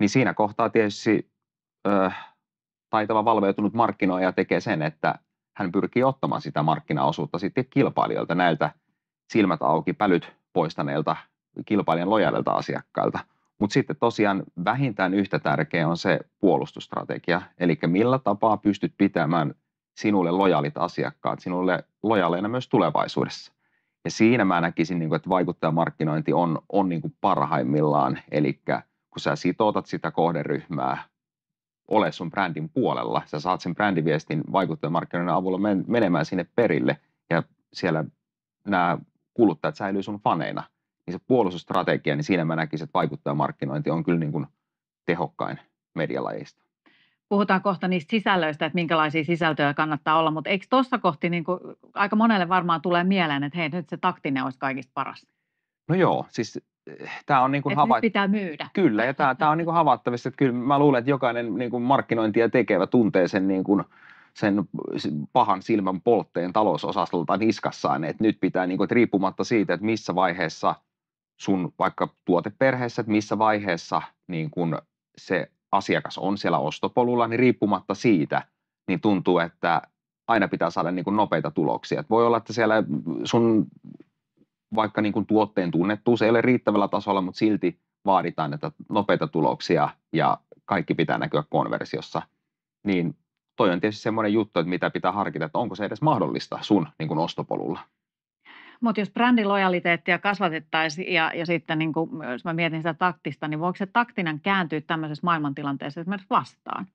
Niin siinä kohtaa tietysti äh, taitava valveutunut markkinoija tekee sen, että hän pyrkii ottamaan sitä markkinaosuutta sitten kilpailijoilta, näiltä silmät auki, pälyt poistaneilta kilpailijan lojaalilta asiakkailta. Mutta sitten tosiaan vähintään yhtä tärkeä on se puolustusstrategia, eli millä tapaa pystyt pitämään sinulle lojaalit asiakkaat, sinulle lojaaleina myös tulevaisuudessa. Ja siinä mä näkisin, niin kuin, että vaikuttajamarkkinointi on, on niin kuin parhaimmillaan. Eli kun sä sitoutat sitä kohderyhmää ole sun brändin puolella, sä saat sen brändiviestin vaikuttajamarkkinoinnin avulla menemään sinne perille ja siellä nämä kuluttajat säilyy sun faneina. Niin se puolustusstrategia, niin siinä mä näkisin, että vaikuttajamarkkinointi on kyllä niin kuin tehokkain medialajista puhutaan kohta niistä sisällöistä, että minkälaisia sisältöjä kannattaa olla, mutta eikö tuossa kohti niin kuin, aika monelle varmaan tulee mieleen, että hei, nyt se taktinen olisi kaikista paras? No joo, siis eh, tämä on niin kuin havait... pitää myydä. Kyllä, ja tämä, tämä on niin kuin havaittavissa, että kyllä mä luulen, että jokainen niin kuin markkinointia tekevä tuntee sen niin kuin, sen pahan silmän poltteen talousosastolta niskassaan, että nyt pitää niin kuin, että riippumatta siitä, että missä vaiheessa sun vaikka tuoteperheessä, että missä vaiheessa niin kuin se asiakas on siellä ostopolulla, niin riippumatta siitä, niin tuntuu, että aina pitää saada niin kuin nopeita tuloksia. Et voi olla, että siellä sun vaikka niin kuin tuotteen tunnettuus ei ole riittävällä tasolla, mutta silti vaaditaan että nopeita tuloksia ja kaikki pitää näkyä konversiossa. Niin toi on tietysti semmoinen juttu, että mitä pitää harkita, että onko se edes mahdollista sun niin kuin ostopolulla. Mutta jos brändilojaliteettia kasvatettaisiin ja, ja sitten niin kun, jos mä mietin sitä taktista, niin voiko se taktinen kääntyä tämmöisessä maailmantilanteessa esimerkiksi vastaan?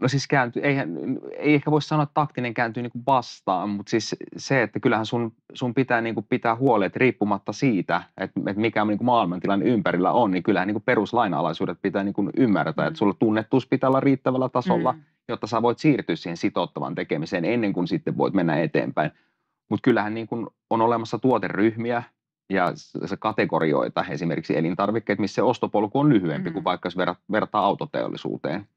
No siis kääntyy, ei, ei ehkä voi sanoa, että taktinen kääntyy niin vastaan, mutta siis se, että kyllähän sun, sun pitää niin pitää huoli, että riippumatta siitä, että, että mikä niin maailmantilanne ympärillä on, niin kyllähän niin peruslainalaisuudet pitää niin ymmärtää, mm. että sulla tunnettuus pitää olla riittävällä tasolla, mm. jotta sä voit siirtyä siihen sitouttavan tekemiseen ennen kuin sitten voit mennä eteenpäin. Mutta kyllähän niin kun on olemassa tuoteryhmiä ja se kategorioita, esimerkiksi elintarvikkeet, missä se ostopolku on lyhyempi mm. kuin vaikka jos verrat, vertaa autoteollisuuteen.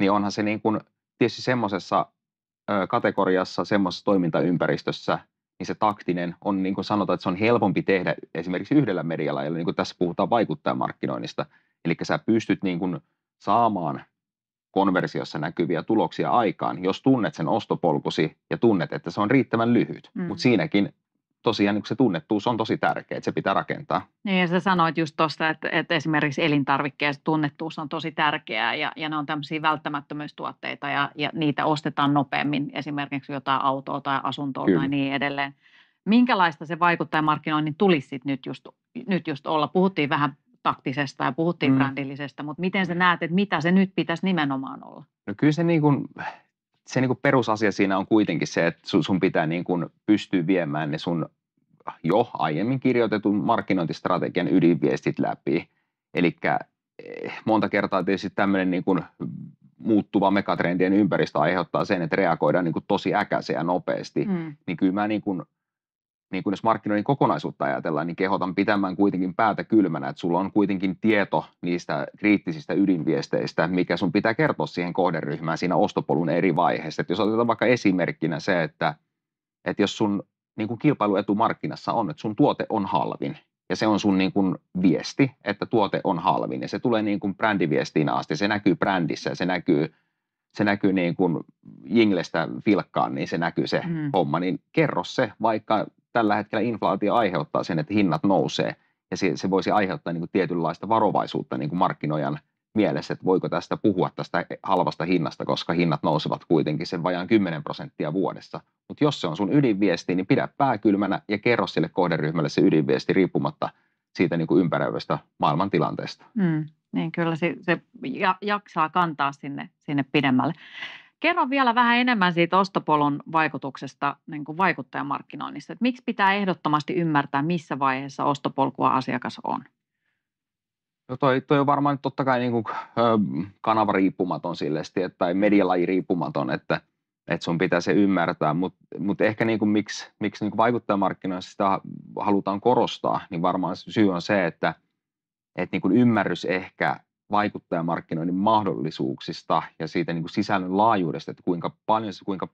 Niin onhan se niin kun tietysti semmoisessa kategoriassa, semmoisessa toimintaympäristössä, niin se taktinen on, niin kuin sanotaan, että se on helpompi tehdä esimerkiksi yhdellä medialla, niin kuin tässä puhutaan vaikuttajamarkkinoinnista. Eli sä pystyt niin kuin saamaan konversiossa näkyviä tuloksia aikaan, jos tunnet sen ostopolkusi ja tunnet, että se on riittävän lyhyt. Mm. Mutta siinäkin tosiaan niin se tunnettuus on tosi tärkeä, että se pitää rakentaa. Niin ja sä sanoit just tuosta, että, että esimerkiksi elintarvikkeessa tunnettuus on tosi tärkeää ja, ja ne on tämmöisiä välttämättömyystuotteita ja, ja niitä ostetaan nopeammin, esimerkiksi jotain autoa tai asuntoa Kyllä. tai niin edelleen. Minkälaista se vaikuttajamarkkinoinnin tulisi sit nyt, just, nyt just olla? Puhuttiin vähän taktisesta ja puhuttiin mm. brändillisestä, mutta miten sä mm. näet, että mitä se nyt pitäisi nimenomaan olla? No kyllä se, niin kuin, se niin kuin perusasia siinä on kuitenkin se, että sun pitää niin kuin pystyä viemään ne sun jo aiemmin kirjoitetun markkinointistrategian ydinviestit läpi. Eli eh, monta kertaa tietysti tämmöinen niin kuin muuttuva megatrendien ympäristö aiheuttaa sen, että reagoidaan niin kuin tosi äkäisiä nopeasti, mm. niin kyllä mä niin kuin niin kuin jos markkinoinnin kokonaisuutta ajatellaan, niin kehotan pitämään kuitenkin päätä kylmänä, että sulla on kuitenkin tieto niistä kriittisistä ydinviesteistä, mikä sun pitää kertoa siihen kohderyhmään siinä ostopolun eri vaiheessa. Että jos otetaan vaikka esimerkkinä se, että, että jos sun niin kuin kilpailuetu markkinassa on, että sun tuote on halvin, ja se on sun niin kuin viesti, että tuote on halvin, ja se tulee niin kuin brändiviestiin asti, se näkyy brändissä, se näkyy se näkyy niin kuin jinglestä filkkaan, niin se näkyy se mm. homma, niin kerro se, vaikka tällä hetkellä inflaatio aiheuttaa sen, että hinnat nousee. Ja se, se voisi aiheuttaa niin kuin tietynlaista varovaisuutta niin kuin markkinoijan mielessä, että voiko tästä puhua tästä halvasta hinnasta, koska hinnat nousevat kuitenkin sen vajaan 10 prosenttia vuodessa. Mutta jos se on sun ydinviesti, niin pidä pääkylmänä ja kerro sille kohderyhmälle se ydinviesti riippumatta siitä niin kuin ympäröivästä maailmantilanteesta. Mm, niin kyllä se, se jaksaa kantaa sinne, sinne pidemmälle. Kerro vielä vähän enemmän siitä ostopolun vaikutuksesta niin kuin vaikuttajamarkkinoinnissa. Että miksi pitää ehdottomasti ymmärtää, missä vaiheessa ostopolkua asiakas on? No toi, toi on varmaan totta kai niin kuin, kanava riippumaton sille, että, tai medialaji riippumaton, että, että sun pitää se ymmärtää, mutta mut ehkä niin kuin miksi, miksi niin kuin vaikuttajamarkkinoissa sitä halutaan korostaa, niin varmaan syy on se, että, että niin kuin ymmärrys ehkä vaikuttajamarkkinoinnin mahdollisuuksista ja siitä niin kuin sisällön laajuudesta, että kuinka paljon, kuinka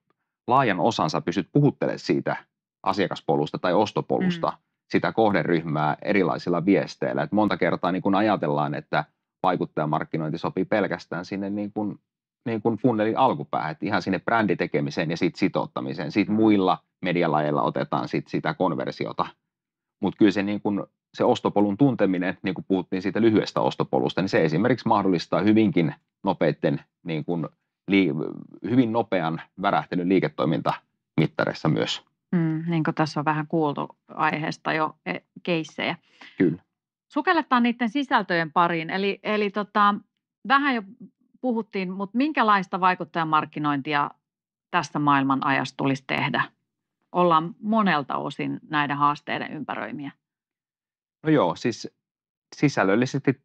laajan osansa pystyt puhuttelemaan siitä asiakaspolusta tai ostopolusta mm. sitä kohderyhmää erilaisilla viesteillä. että monta kertaa niin kuin ajatellaan, että vaikuttajamarkkinointi sopii pelkästään sinne niin kuin niin kuin funnelin alkupäähän, ihan sinne bränditekemiseen ja sit sitouttamiseen. Sitten mm. muilla medialajeilla otetaan sit sitä konversiota. Mutta kyllä se niin kuin se ostopolun tunteminen, niin kuin puhuttiin siitä lyhyestä ostopolusta, niin se esimerkiksi mahdollistaa hyvinkin nopeiden, niin kuin, hyvin nopean värähtelyn liiketoimintamittareissa myös. Mm, niin kuin tässä on vähän kuultu aiheesta jo e, keissejä. Kyllä. Sukelletaan niiden sisältöjen pariin. Eli, eli tota, vähän jo puhuttiin, mutta minkälaista vaikuttajamarkkinointia tästä maailman ajassa tulisi tehdä? Ollaan monelta osin näiden haasteiden ympäröimiä. No joo, siis sisällöllisesti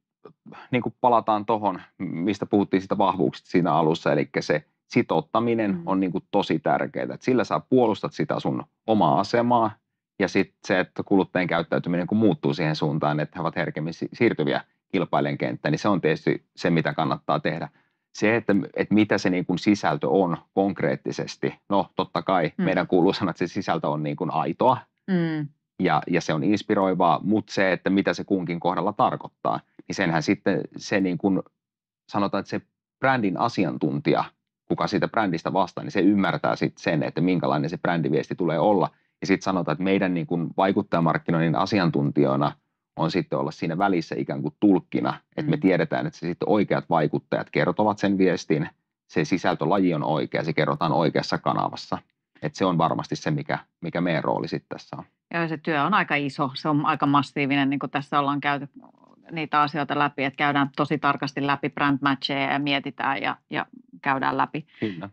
niin kuin palataan tuohon, mistä puhuttiin sitä vahvuuksista siinä alussa, eli se sitouttaminen mm. on niin kuin tosi tärkeää. että sillä sä puolustat sitä sun omaa asemaa ja sitten se, että kuluttajien käyttäytyminen kun muuttuu siihen suuntaan, että he ovat herkemmin siirtyviä kilpailijan kenttään, niin se on tietysti se, mitä kannattaa tehdä. Se, että, että mitä se niin kuin sisältö on konkreettisesti, no totta kai mm. meidän kuuluu sanoa, että se sisältö on niin kuin aitoa, mm ja, ja se on inspiroivaa, mutta se, että mitä se kunkin kohdalla tarkoittaa, niin senhän sitten se niin kuin, sanotaan, että se brändin asiantuntija, kuka siitä brändistä vastaa, niin se ymmärtää sitten sen, että minkälainen se brändiviesti tulee olla. Ja sitten sanotaan, että meidän niin kuin vaikuttajamarkkinoinnin asiantuntijoina on sitten olla siinä välissä ikään kuin tulkkina, että me mm. tiedetään, että se sitten oikeat vaikuttajat kertovat sen viestin, se sisältölaji on oikea, se kerrotaan oikeassa kanavassa. Että se on varmasti se, mikä, mikä meidän rooli sitten tässä on. Joo, se työ on aika iso, se on aika massiivinen, niin kuin tässä ollaan käyty niitä asioita läpi, että käydään tosi tarkasti läpi brand matcheja ja mietitään ja, ja käydään läpi. Kyllä.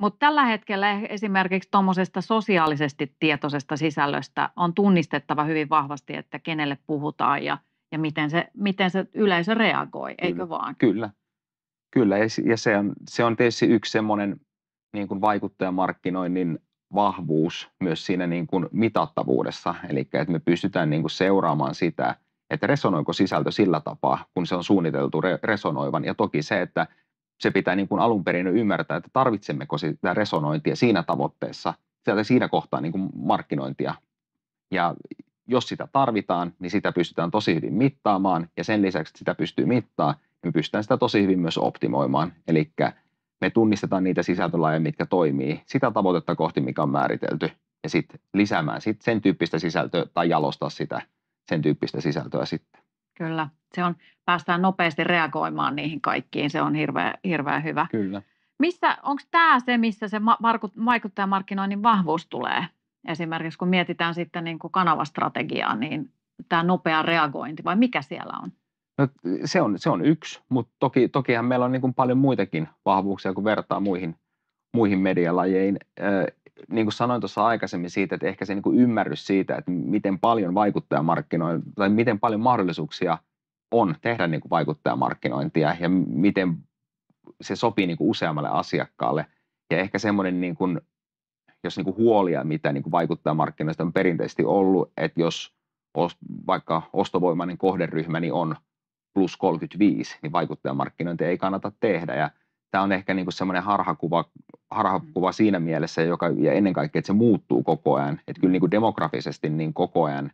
Mutta tällä hetkellä eh, esimerkiksi tuommoisesta sosiaalisesti tietoisesta sisällöstä on tunnistettava hyvin vahvasti, että kenelle puhutaan ja, ja miten, se, miten se yleisö reagoi, kyllä, eikö vaan? Kyllä, kyllä. Ja, se, on, se on tietysti yksi semmoinen niin kuin vaikuttajamarkkinoinnin vahvuus myös siinä niin kuin mitattavuudessa, eli että me pystytään niin kuin seuraamaan sitä, että resonoiko sisältö sillä tapaa, kun se on suunniteltu resonoivan. Ja toki se, että se pitää niin kuin alun perin ymmärtää, että tarvitsemmeko sitä resonointia siinä tavoitteessa, sieltä siinä kohtaa niin kuin markkinointia. Ja jos sitä tarvitaan, niin sitä pystytään tosi hyvin mittaamaan, ja sen lisäksi, että sitä pystyy mittaa, niin me pystytään sitä tosi hyvin myös optimoimaan. Eli me tunnistetaan niitä sisältölajeja, mitkä toimii sitä tavoitetta kohti, mikä on määritelty, ja sitten lisäämään sit sen tyyppistä sisältöä tai jalostaa sitä sen tyyppistä sisältöä sitten. Kyllä, se on, päästään nopeasti reagoimaan niihin kaikkiin, se on hirveän, hirveä hyvä. Kyllä. Missä, onko tämä se, missä se vaikuttajamarkkinoinnin vahvuus tulee? Esimerkiksi kun mietitään sitten niin kuin kanavastrategiaa, niin tämä nopea reagointi vai mikä siellä on? No, se, on, se on yksi, mutta toki, tokihan meillä on niin kuin paljon muitakin vahvuuksia, kun vertaa muihin, muihin medialajeihin. Niin kuin sanoin tuossa aikaisemmin siitä, että ehkä se niin kuin ymmärrys siitä, että miten paljon vaikuttajamarkkinointia tai miten paljon mahdollisuuksia on tehdä niin kuin vaikuttajamarkkinointia ja miten se sopii niin kuin useammalle asiakkaalle. Ja ehkä semmoinen, niin kuin, jos niin kuin huolia, mitä niin kuin vaikuttajamarkkinoista on perinteisesti ollut, että jos – vaikka ostovoimainen kohderyhmä niin on plus 35, niin vaikuttajamarkkinointia ei kannata tehdä. Ja tämä on ehkä niin kuin semmoinen harhakuva, harhakuva mm. siinä mielessä, joka, ja ennen kaikkea, että se muuttuu koko ajan. Että kyllä mm. niin kuin demografisesti niin koko ajan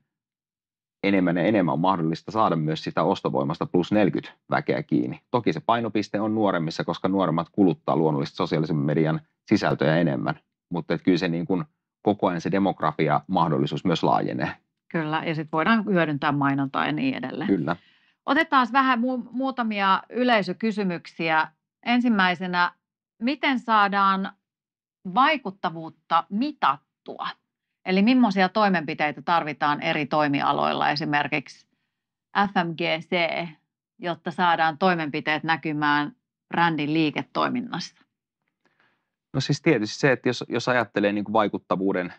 enemmän ja enemmän on mahdollista saada myös sitä ostovoimasta plus 40 väkeä kiinni. Toki se painopiste on nuoremmissa, koska nuoremmat kuluttaa luonnollisesti sosiaalisen median sisältöjä enemmän. Mutta että kyllä se niin kuin, koko ajan se demografia mahdollisuus myös laajenee. Kyllä, ja sitten voidaan hyödyntää mainontaa ja niin edelleen. Kyllä. Otetaan vähän mu- muutamia yleisökysymyksiä. Ensimmäisenä, miten saadaan vaikuttavuutta mitattua? Eli millaisia toimenpiteitä tarvitaan eri toimialoilla, esimerkiksi FMGC, jotta saadaan toimenpiteet näkymään brändin liiketoiminnassa? No siis tietysti se, että jos, jos ajattelee niin kuin vaikuttavuuden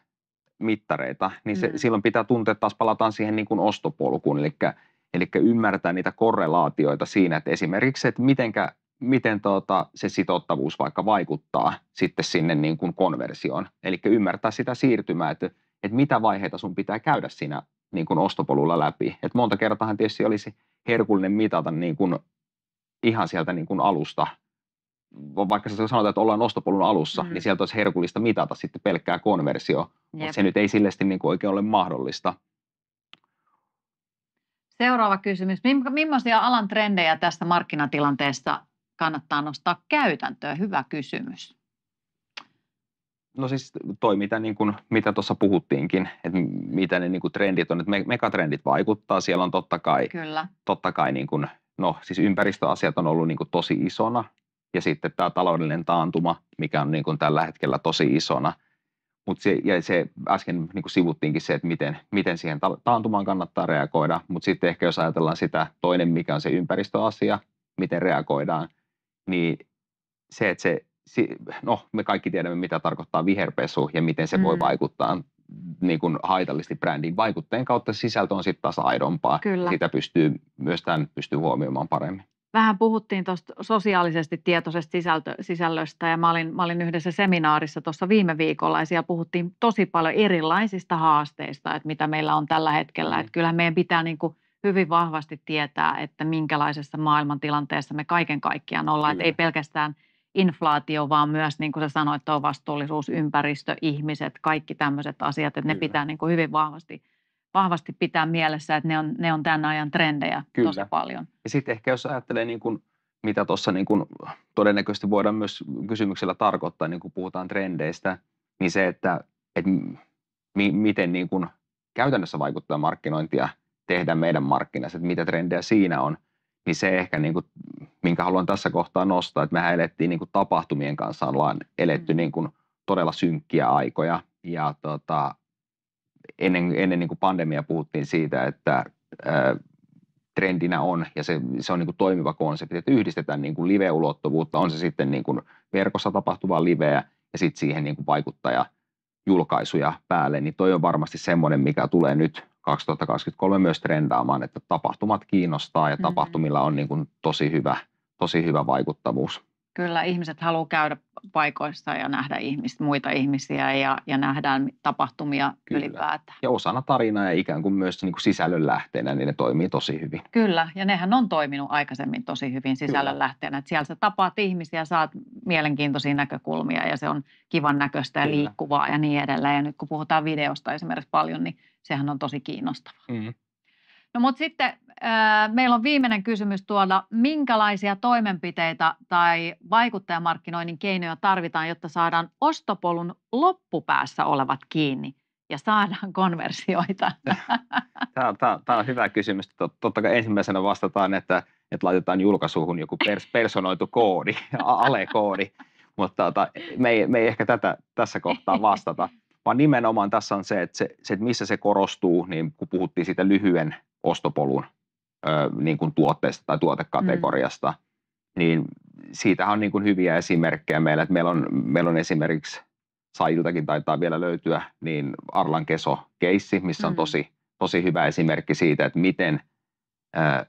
mittareita, niin se, mm. silloin pitää tuntea, että taas palataan siihen niin kuin ostopolkuun, eli Eli ymmärtää niitä korrelaatioita siinä, että esimerkiksi, että mitenkä, miten tuota, se sitottavuus vaikka vaikuttaa sitten sinne niin kuin konversioon. Eli ymmärtää sitä siirtymää, että, että mitä vaiheita sun pitää käydä siinä niin kuin ostopolulla läpi. Et monta kertaa tietysti olisi herkullinen mitata niin kuin ihan sieltä niin kuin alusta vaikka sä sanotaan, että ollaan ostopolun alussa, mm. niin sieltä olisi herkullista mitata sitten pelkkää konversio, Jep. mutta se nyt ei silleen niin oikein ole mahdollista. Seuraava kysymys. Millaisia alan trendejä tästä markkinatilanteesta kannattaa nostaa käytäntöön? Hyvä kysymys. No siis toi, mitä, niin kuin, mitä tuossa puhuttiinkin, että mitä ne niin kuin trendit on, että megatrendit vaikuttaa, siellä on totta kai, Kyllä. Totta kai niin kuin, no siis ympäristöasiat on ollut niin kuin tosi isona ja sitten tämä taloudellinen taantuma, mikä on niin kuin tällä hetkellä tosi isona – mutta se, ja se äsken niin kuin sivuttiinkin se, että miten, miten siihen taantumaan kannattaa reagoida, mutta sitten ehkä jos ajatellaan sitä toinen, mikä on se ympäristöasia, miten reagoidaan, niin se, että se, no me kaikki tiedämme, mitä tarkoittaa viherpesu ja miten se mm. voi vaikuttaa niin kuin haitallisesti brändin vaikutteen kautta sisältö on sitten taas aidompaa. Kyllä. Sitä pystyy myös tämän pystyy huomioimaan paremmin vähän puhuttiin tuosta sosiaalisesti tietoisesta sisältö, sisällöstä ja mä olin, mä olin yhdessä seminaarissa tuossa viime viikolla ja siellä puhuttiin tosi paljon erilaisista haasteista, että mitä meillä on tällä hetkellä. Mm. Että kyllähän meidän pitää niin kuin hyvin vahvasti tietää, että minkälaisessa maailmantilanteessa me kaiken kaikkiaan ollaan. Että ei pelkästään inflaatio, vaan myös niin kuin sä sanoit, on vastuullisuus, ympäristö, ihmiset, kaikki tämmöiset asiat, että Kyllä. ne pitää niin kuin hyvin vahvasti – vahvasti pitää mielessä, että ne on, ne on tämän ajan trendejä Kyllä. tosi paljon. Ja sitten ehkä jos ajattelee, niin kuin, mitä tuossa niin todennäköisesti voidaan myös kysymyksellä tarkoittaa, niin kun puhutaan trendeistä, niin se, että, että mi, miten niin kuin käytännössä vaikuttaa markkinointia tehdä meidän markkinassa, että mitä trendejä siinä on, niin se ehkä, niin kuin, minkä haluan tässä kohtaa nostaa, että mehän elettiin niin tapahtumien kanssa, ollaan eletty mm. niin kuin todella synkkiä aikoja ja tota, ennen, ennen niin kuin pandemia puhuttiin siitä, että ää, trendinä on, ja se, se on niin kuin toimiva konsepti, että yhdistetään niin kuin live-ulottuvuutta, on se sitten niin kuin verkossa tapahtuvaa liveä ja sitten siihen niin kuin vaikuttaja julkaisuja päälle, niin toi on varmasti semmoinen, mikä tulee nyt 2023 myös trendaamaan, että tapahtumat kiinnostaa ja mm-hmm. tapahtumilla on niin kuin tosi, hyvä, tosi hyvä vaikuttavuus. Kyllä, ihmiset haluaa käydä paikoissa ja nähdä ihmistä, muita ihmisiä ja, ja nähdään tapahtumia Kyllä. ylipäätään. Ja osana tarinaa ja ikään kuin myös niin kuin sisällön lähteenä, niin ne toimii tosi hyvin. Kyllä, ja nehän on toiminut aikaisemmin tosi hyvin sisällön Kyllä. lähteenä. Että siellä sä tapaat ihmisiä, saat mielenkiintoisia näkökulmia ja se on kivan näköistä ja Kyllä. liikkuvaa ja niin edelleen. Ja nyt kun puhutaan videosta esimerkiksi paljon, niin sehän on tosi kiinnostavaa. Mm-hmm. No mutta sitten Äh, meillä on viimeinen kysymys tuolla. Minkälaisia toimenpiteitä tai vaikuttajamarkkinoinnin keinoja tarvitaan, jotta saadaan ostopolun loppupäässä olevat kiinni ja saadaan konversioita? Tämä, tämä, tämä on hyvä kysymys. Totta kai ensimmäisenä vastataan, että, että laitetaan julkaisuun joku pers, personoitu koodi, alekoodi, mutta tota, me, ei, me ei ehkä tätä tässä kohtaa vastata vaan nimenomaan tässä on se, että, se, että missä se korostuu, niin kun puhuttiin siitä lyhyen ostopolun ö, niin kuin tuotteesta tai tuotekategoriasta, mm. niin siitähän on niin kuin hyviä esimerkkejä meillä. Että meillä, on, meillä on esimerkiksi, Saidultakin taitaa vielä löytyä, niin Arlan Keso-keissi, missä on mm. tosi, tosi hyvä esimerkki siitä, että miten ö,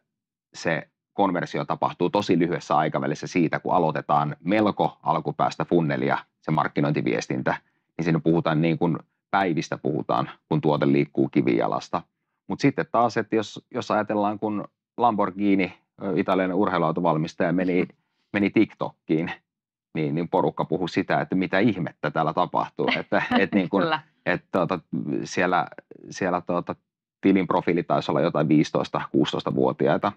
se konversio tapahtuu tosi lyhyessä aikavälissä siitä, kun aloitetaan melko alkupäästä funnelia, se markkinointiviestintä, niin siinä puhutaan niin kuin päivistä puhutaan, kun tuote liikkuu kivijalasta. Mutta sitten taas, että jos, jos ajatellaan, kun Lamborghini, italialainen urheiluautovalmistaja, meni, mm-hmm. meni TikTokkiin, niin, niin porukka puhui sitä, että mitä ihmettä täällä tapahtuu. Että, et niin kun, et, tuota, siellä siellä tuota, tilin profiili taisi olla jotain 15-16-vuotiaita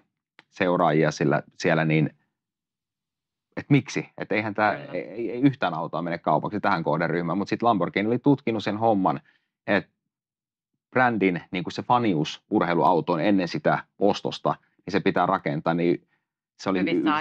seuraajia sillä, siellä, niin että miksi, et eihän tämä ei, ei yhtään autoa mene kaupaksi tähän kohderyhmään, mutta sitten Lamborghini oli tutkinut sen homman, että brändin niin kuin se fanius urheiluautoon ennen sitä ostosta, niin se pitää rakentaa, niin se oli,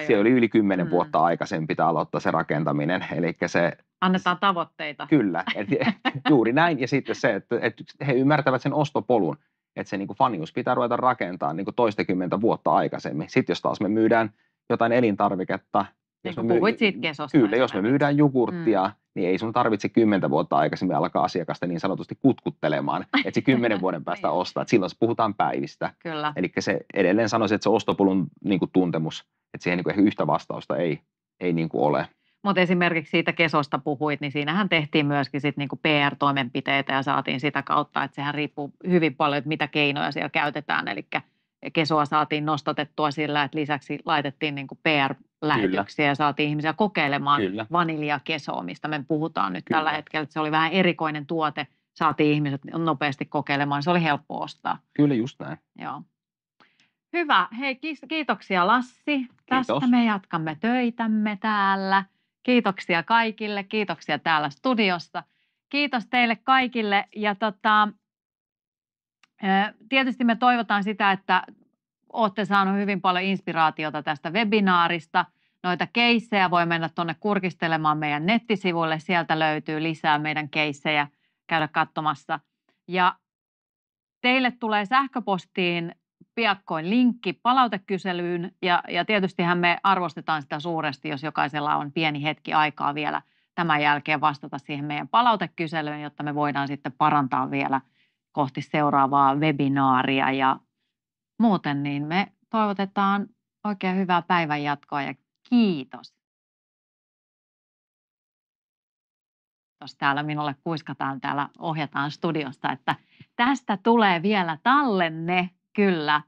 se oli yli kymmenen mm. vuotta aikaisemmin pitää aloittaa se rakentaminen. Eli se, Annetaan tavoitteita. Kyllä, et, juuri näin. Ja sitten se, että et he ymmärtävät sen ostopolun, että se niin kuin fanius pitää ruveta rakentamaan niin kuin toistakymmentä vuotta aikaisemmin. Sitten jos taas me myydään jotain elintarviketta niin kuin puhuit siitä kesosta. Kyllä, jos me myydään mm. jogurttia, mm. niin ei sun tarvitse kymmentä vuotta aikaisemmin alkaa asiakasta niin sanotusti kutkuttelemaan, että se kymmenen vuoden päästä niin. ostaa. Silloin puhutaan päivistä. Kyllä. Eli se edelleen sanoisi, että se ostopulun niin kuin tuntemus, että siihen niin kuin yhtä vastausta ei, ei niin kuin ole. Mutta esimerkiksi siitä kesosta puhuit, niin siinähän tehtiin myöskin sit niinku PR-toimenpiteitä ja saatiin sitä kautta, että sehän riippuu hyvin paljon, että mitä keinoja siellä käytetään. Eli Kesoa saatiin nostatettua sillä, että lisäksi laitettiin niin PR-lähetyksiä Kyllä. ja saatiin ihmisiä kokeilemaan Kyllä. vaniljakesoa, mistä me puhutaan nyt Kyllä. tällä hetkellä. Se oli vähän erikoinen tuote, saatiin ihmiset nopeasti kokeilemaan, se oli helppo ostaa. Kyllä, just näin. Joo. Hyvä. Hei, kiitoksia Lassi. Kiitos. Tästä me jatkamme töitämme täällä. Kiitoksia kaikille, kiitoksia täällä studiossa. Kiitos teille kaikille ja tota, Äh, tietysti me toivotaan sitä, että olette saaneet hyvin paljon inspiraatiota tästä webinaarista. Noita keissejä voi mennä tuonne kurkistelemaan meidän nettisivuille. Sieltä löytyy lisää meidän keissejä käydä katsomassa. Ja teille tulee sähköpostiin piakkoin linkki palautekyselyyn ja, ja tietystihän me arvostetaan sitä suuresti, jos jokaisella on pieni hetki aikaa vielä tämän jälkeen vastata siihen meidän palautekyselyyn, jotta me voidaan sitten parantaa vielä – kohti seuraavaa webinaaria ja muuten niin me toivotetaan oikein hyvää jatkoa ja kiitos. Kiitos täällä minulle kuiskataan täällä ohjataan studiosta, että tästä tulee vielä tallenne kyllä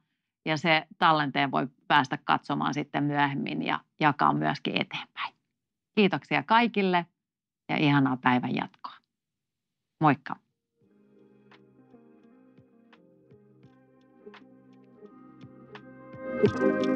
ja se tallenteen voi päästä katsomaan sitten myöhemmin ja jakaa myöskin eteenpäin. Kiitoksia kaikille ja ihanaa päivän jatkoa. Moikka! Thank you.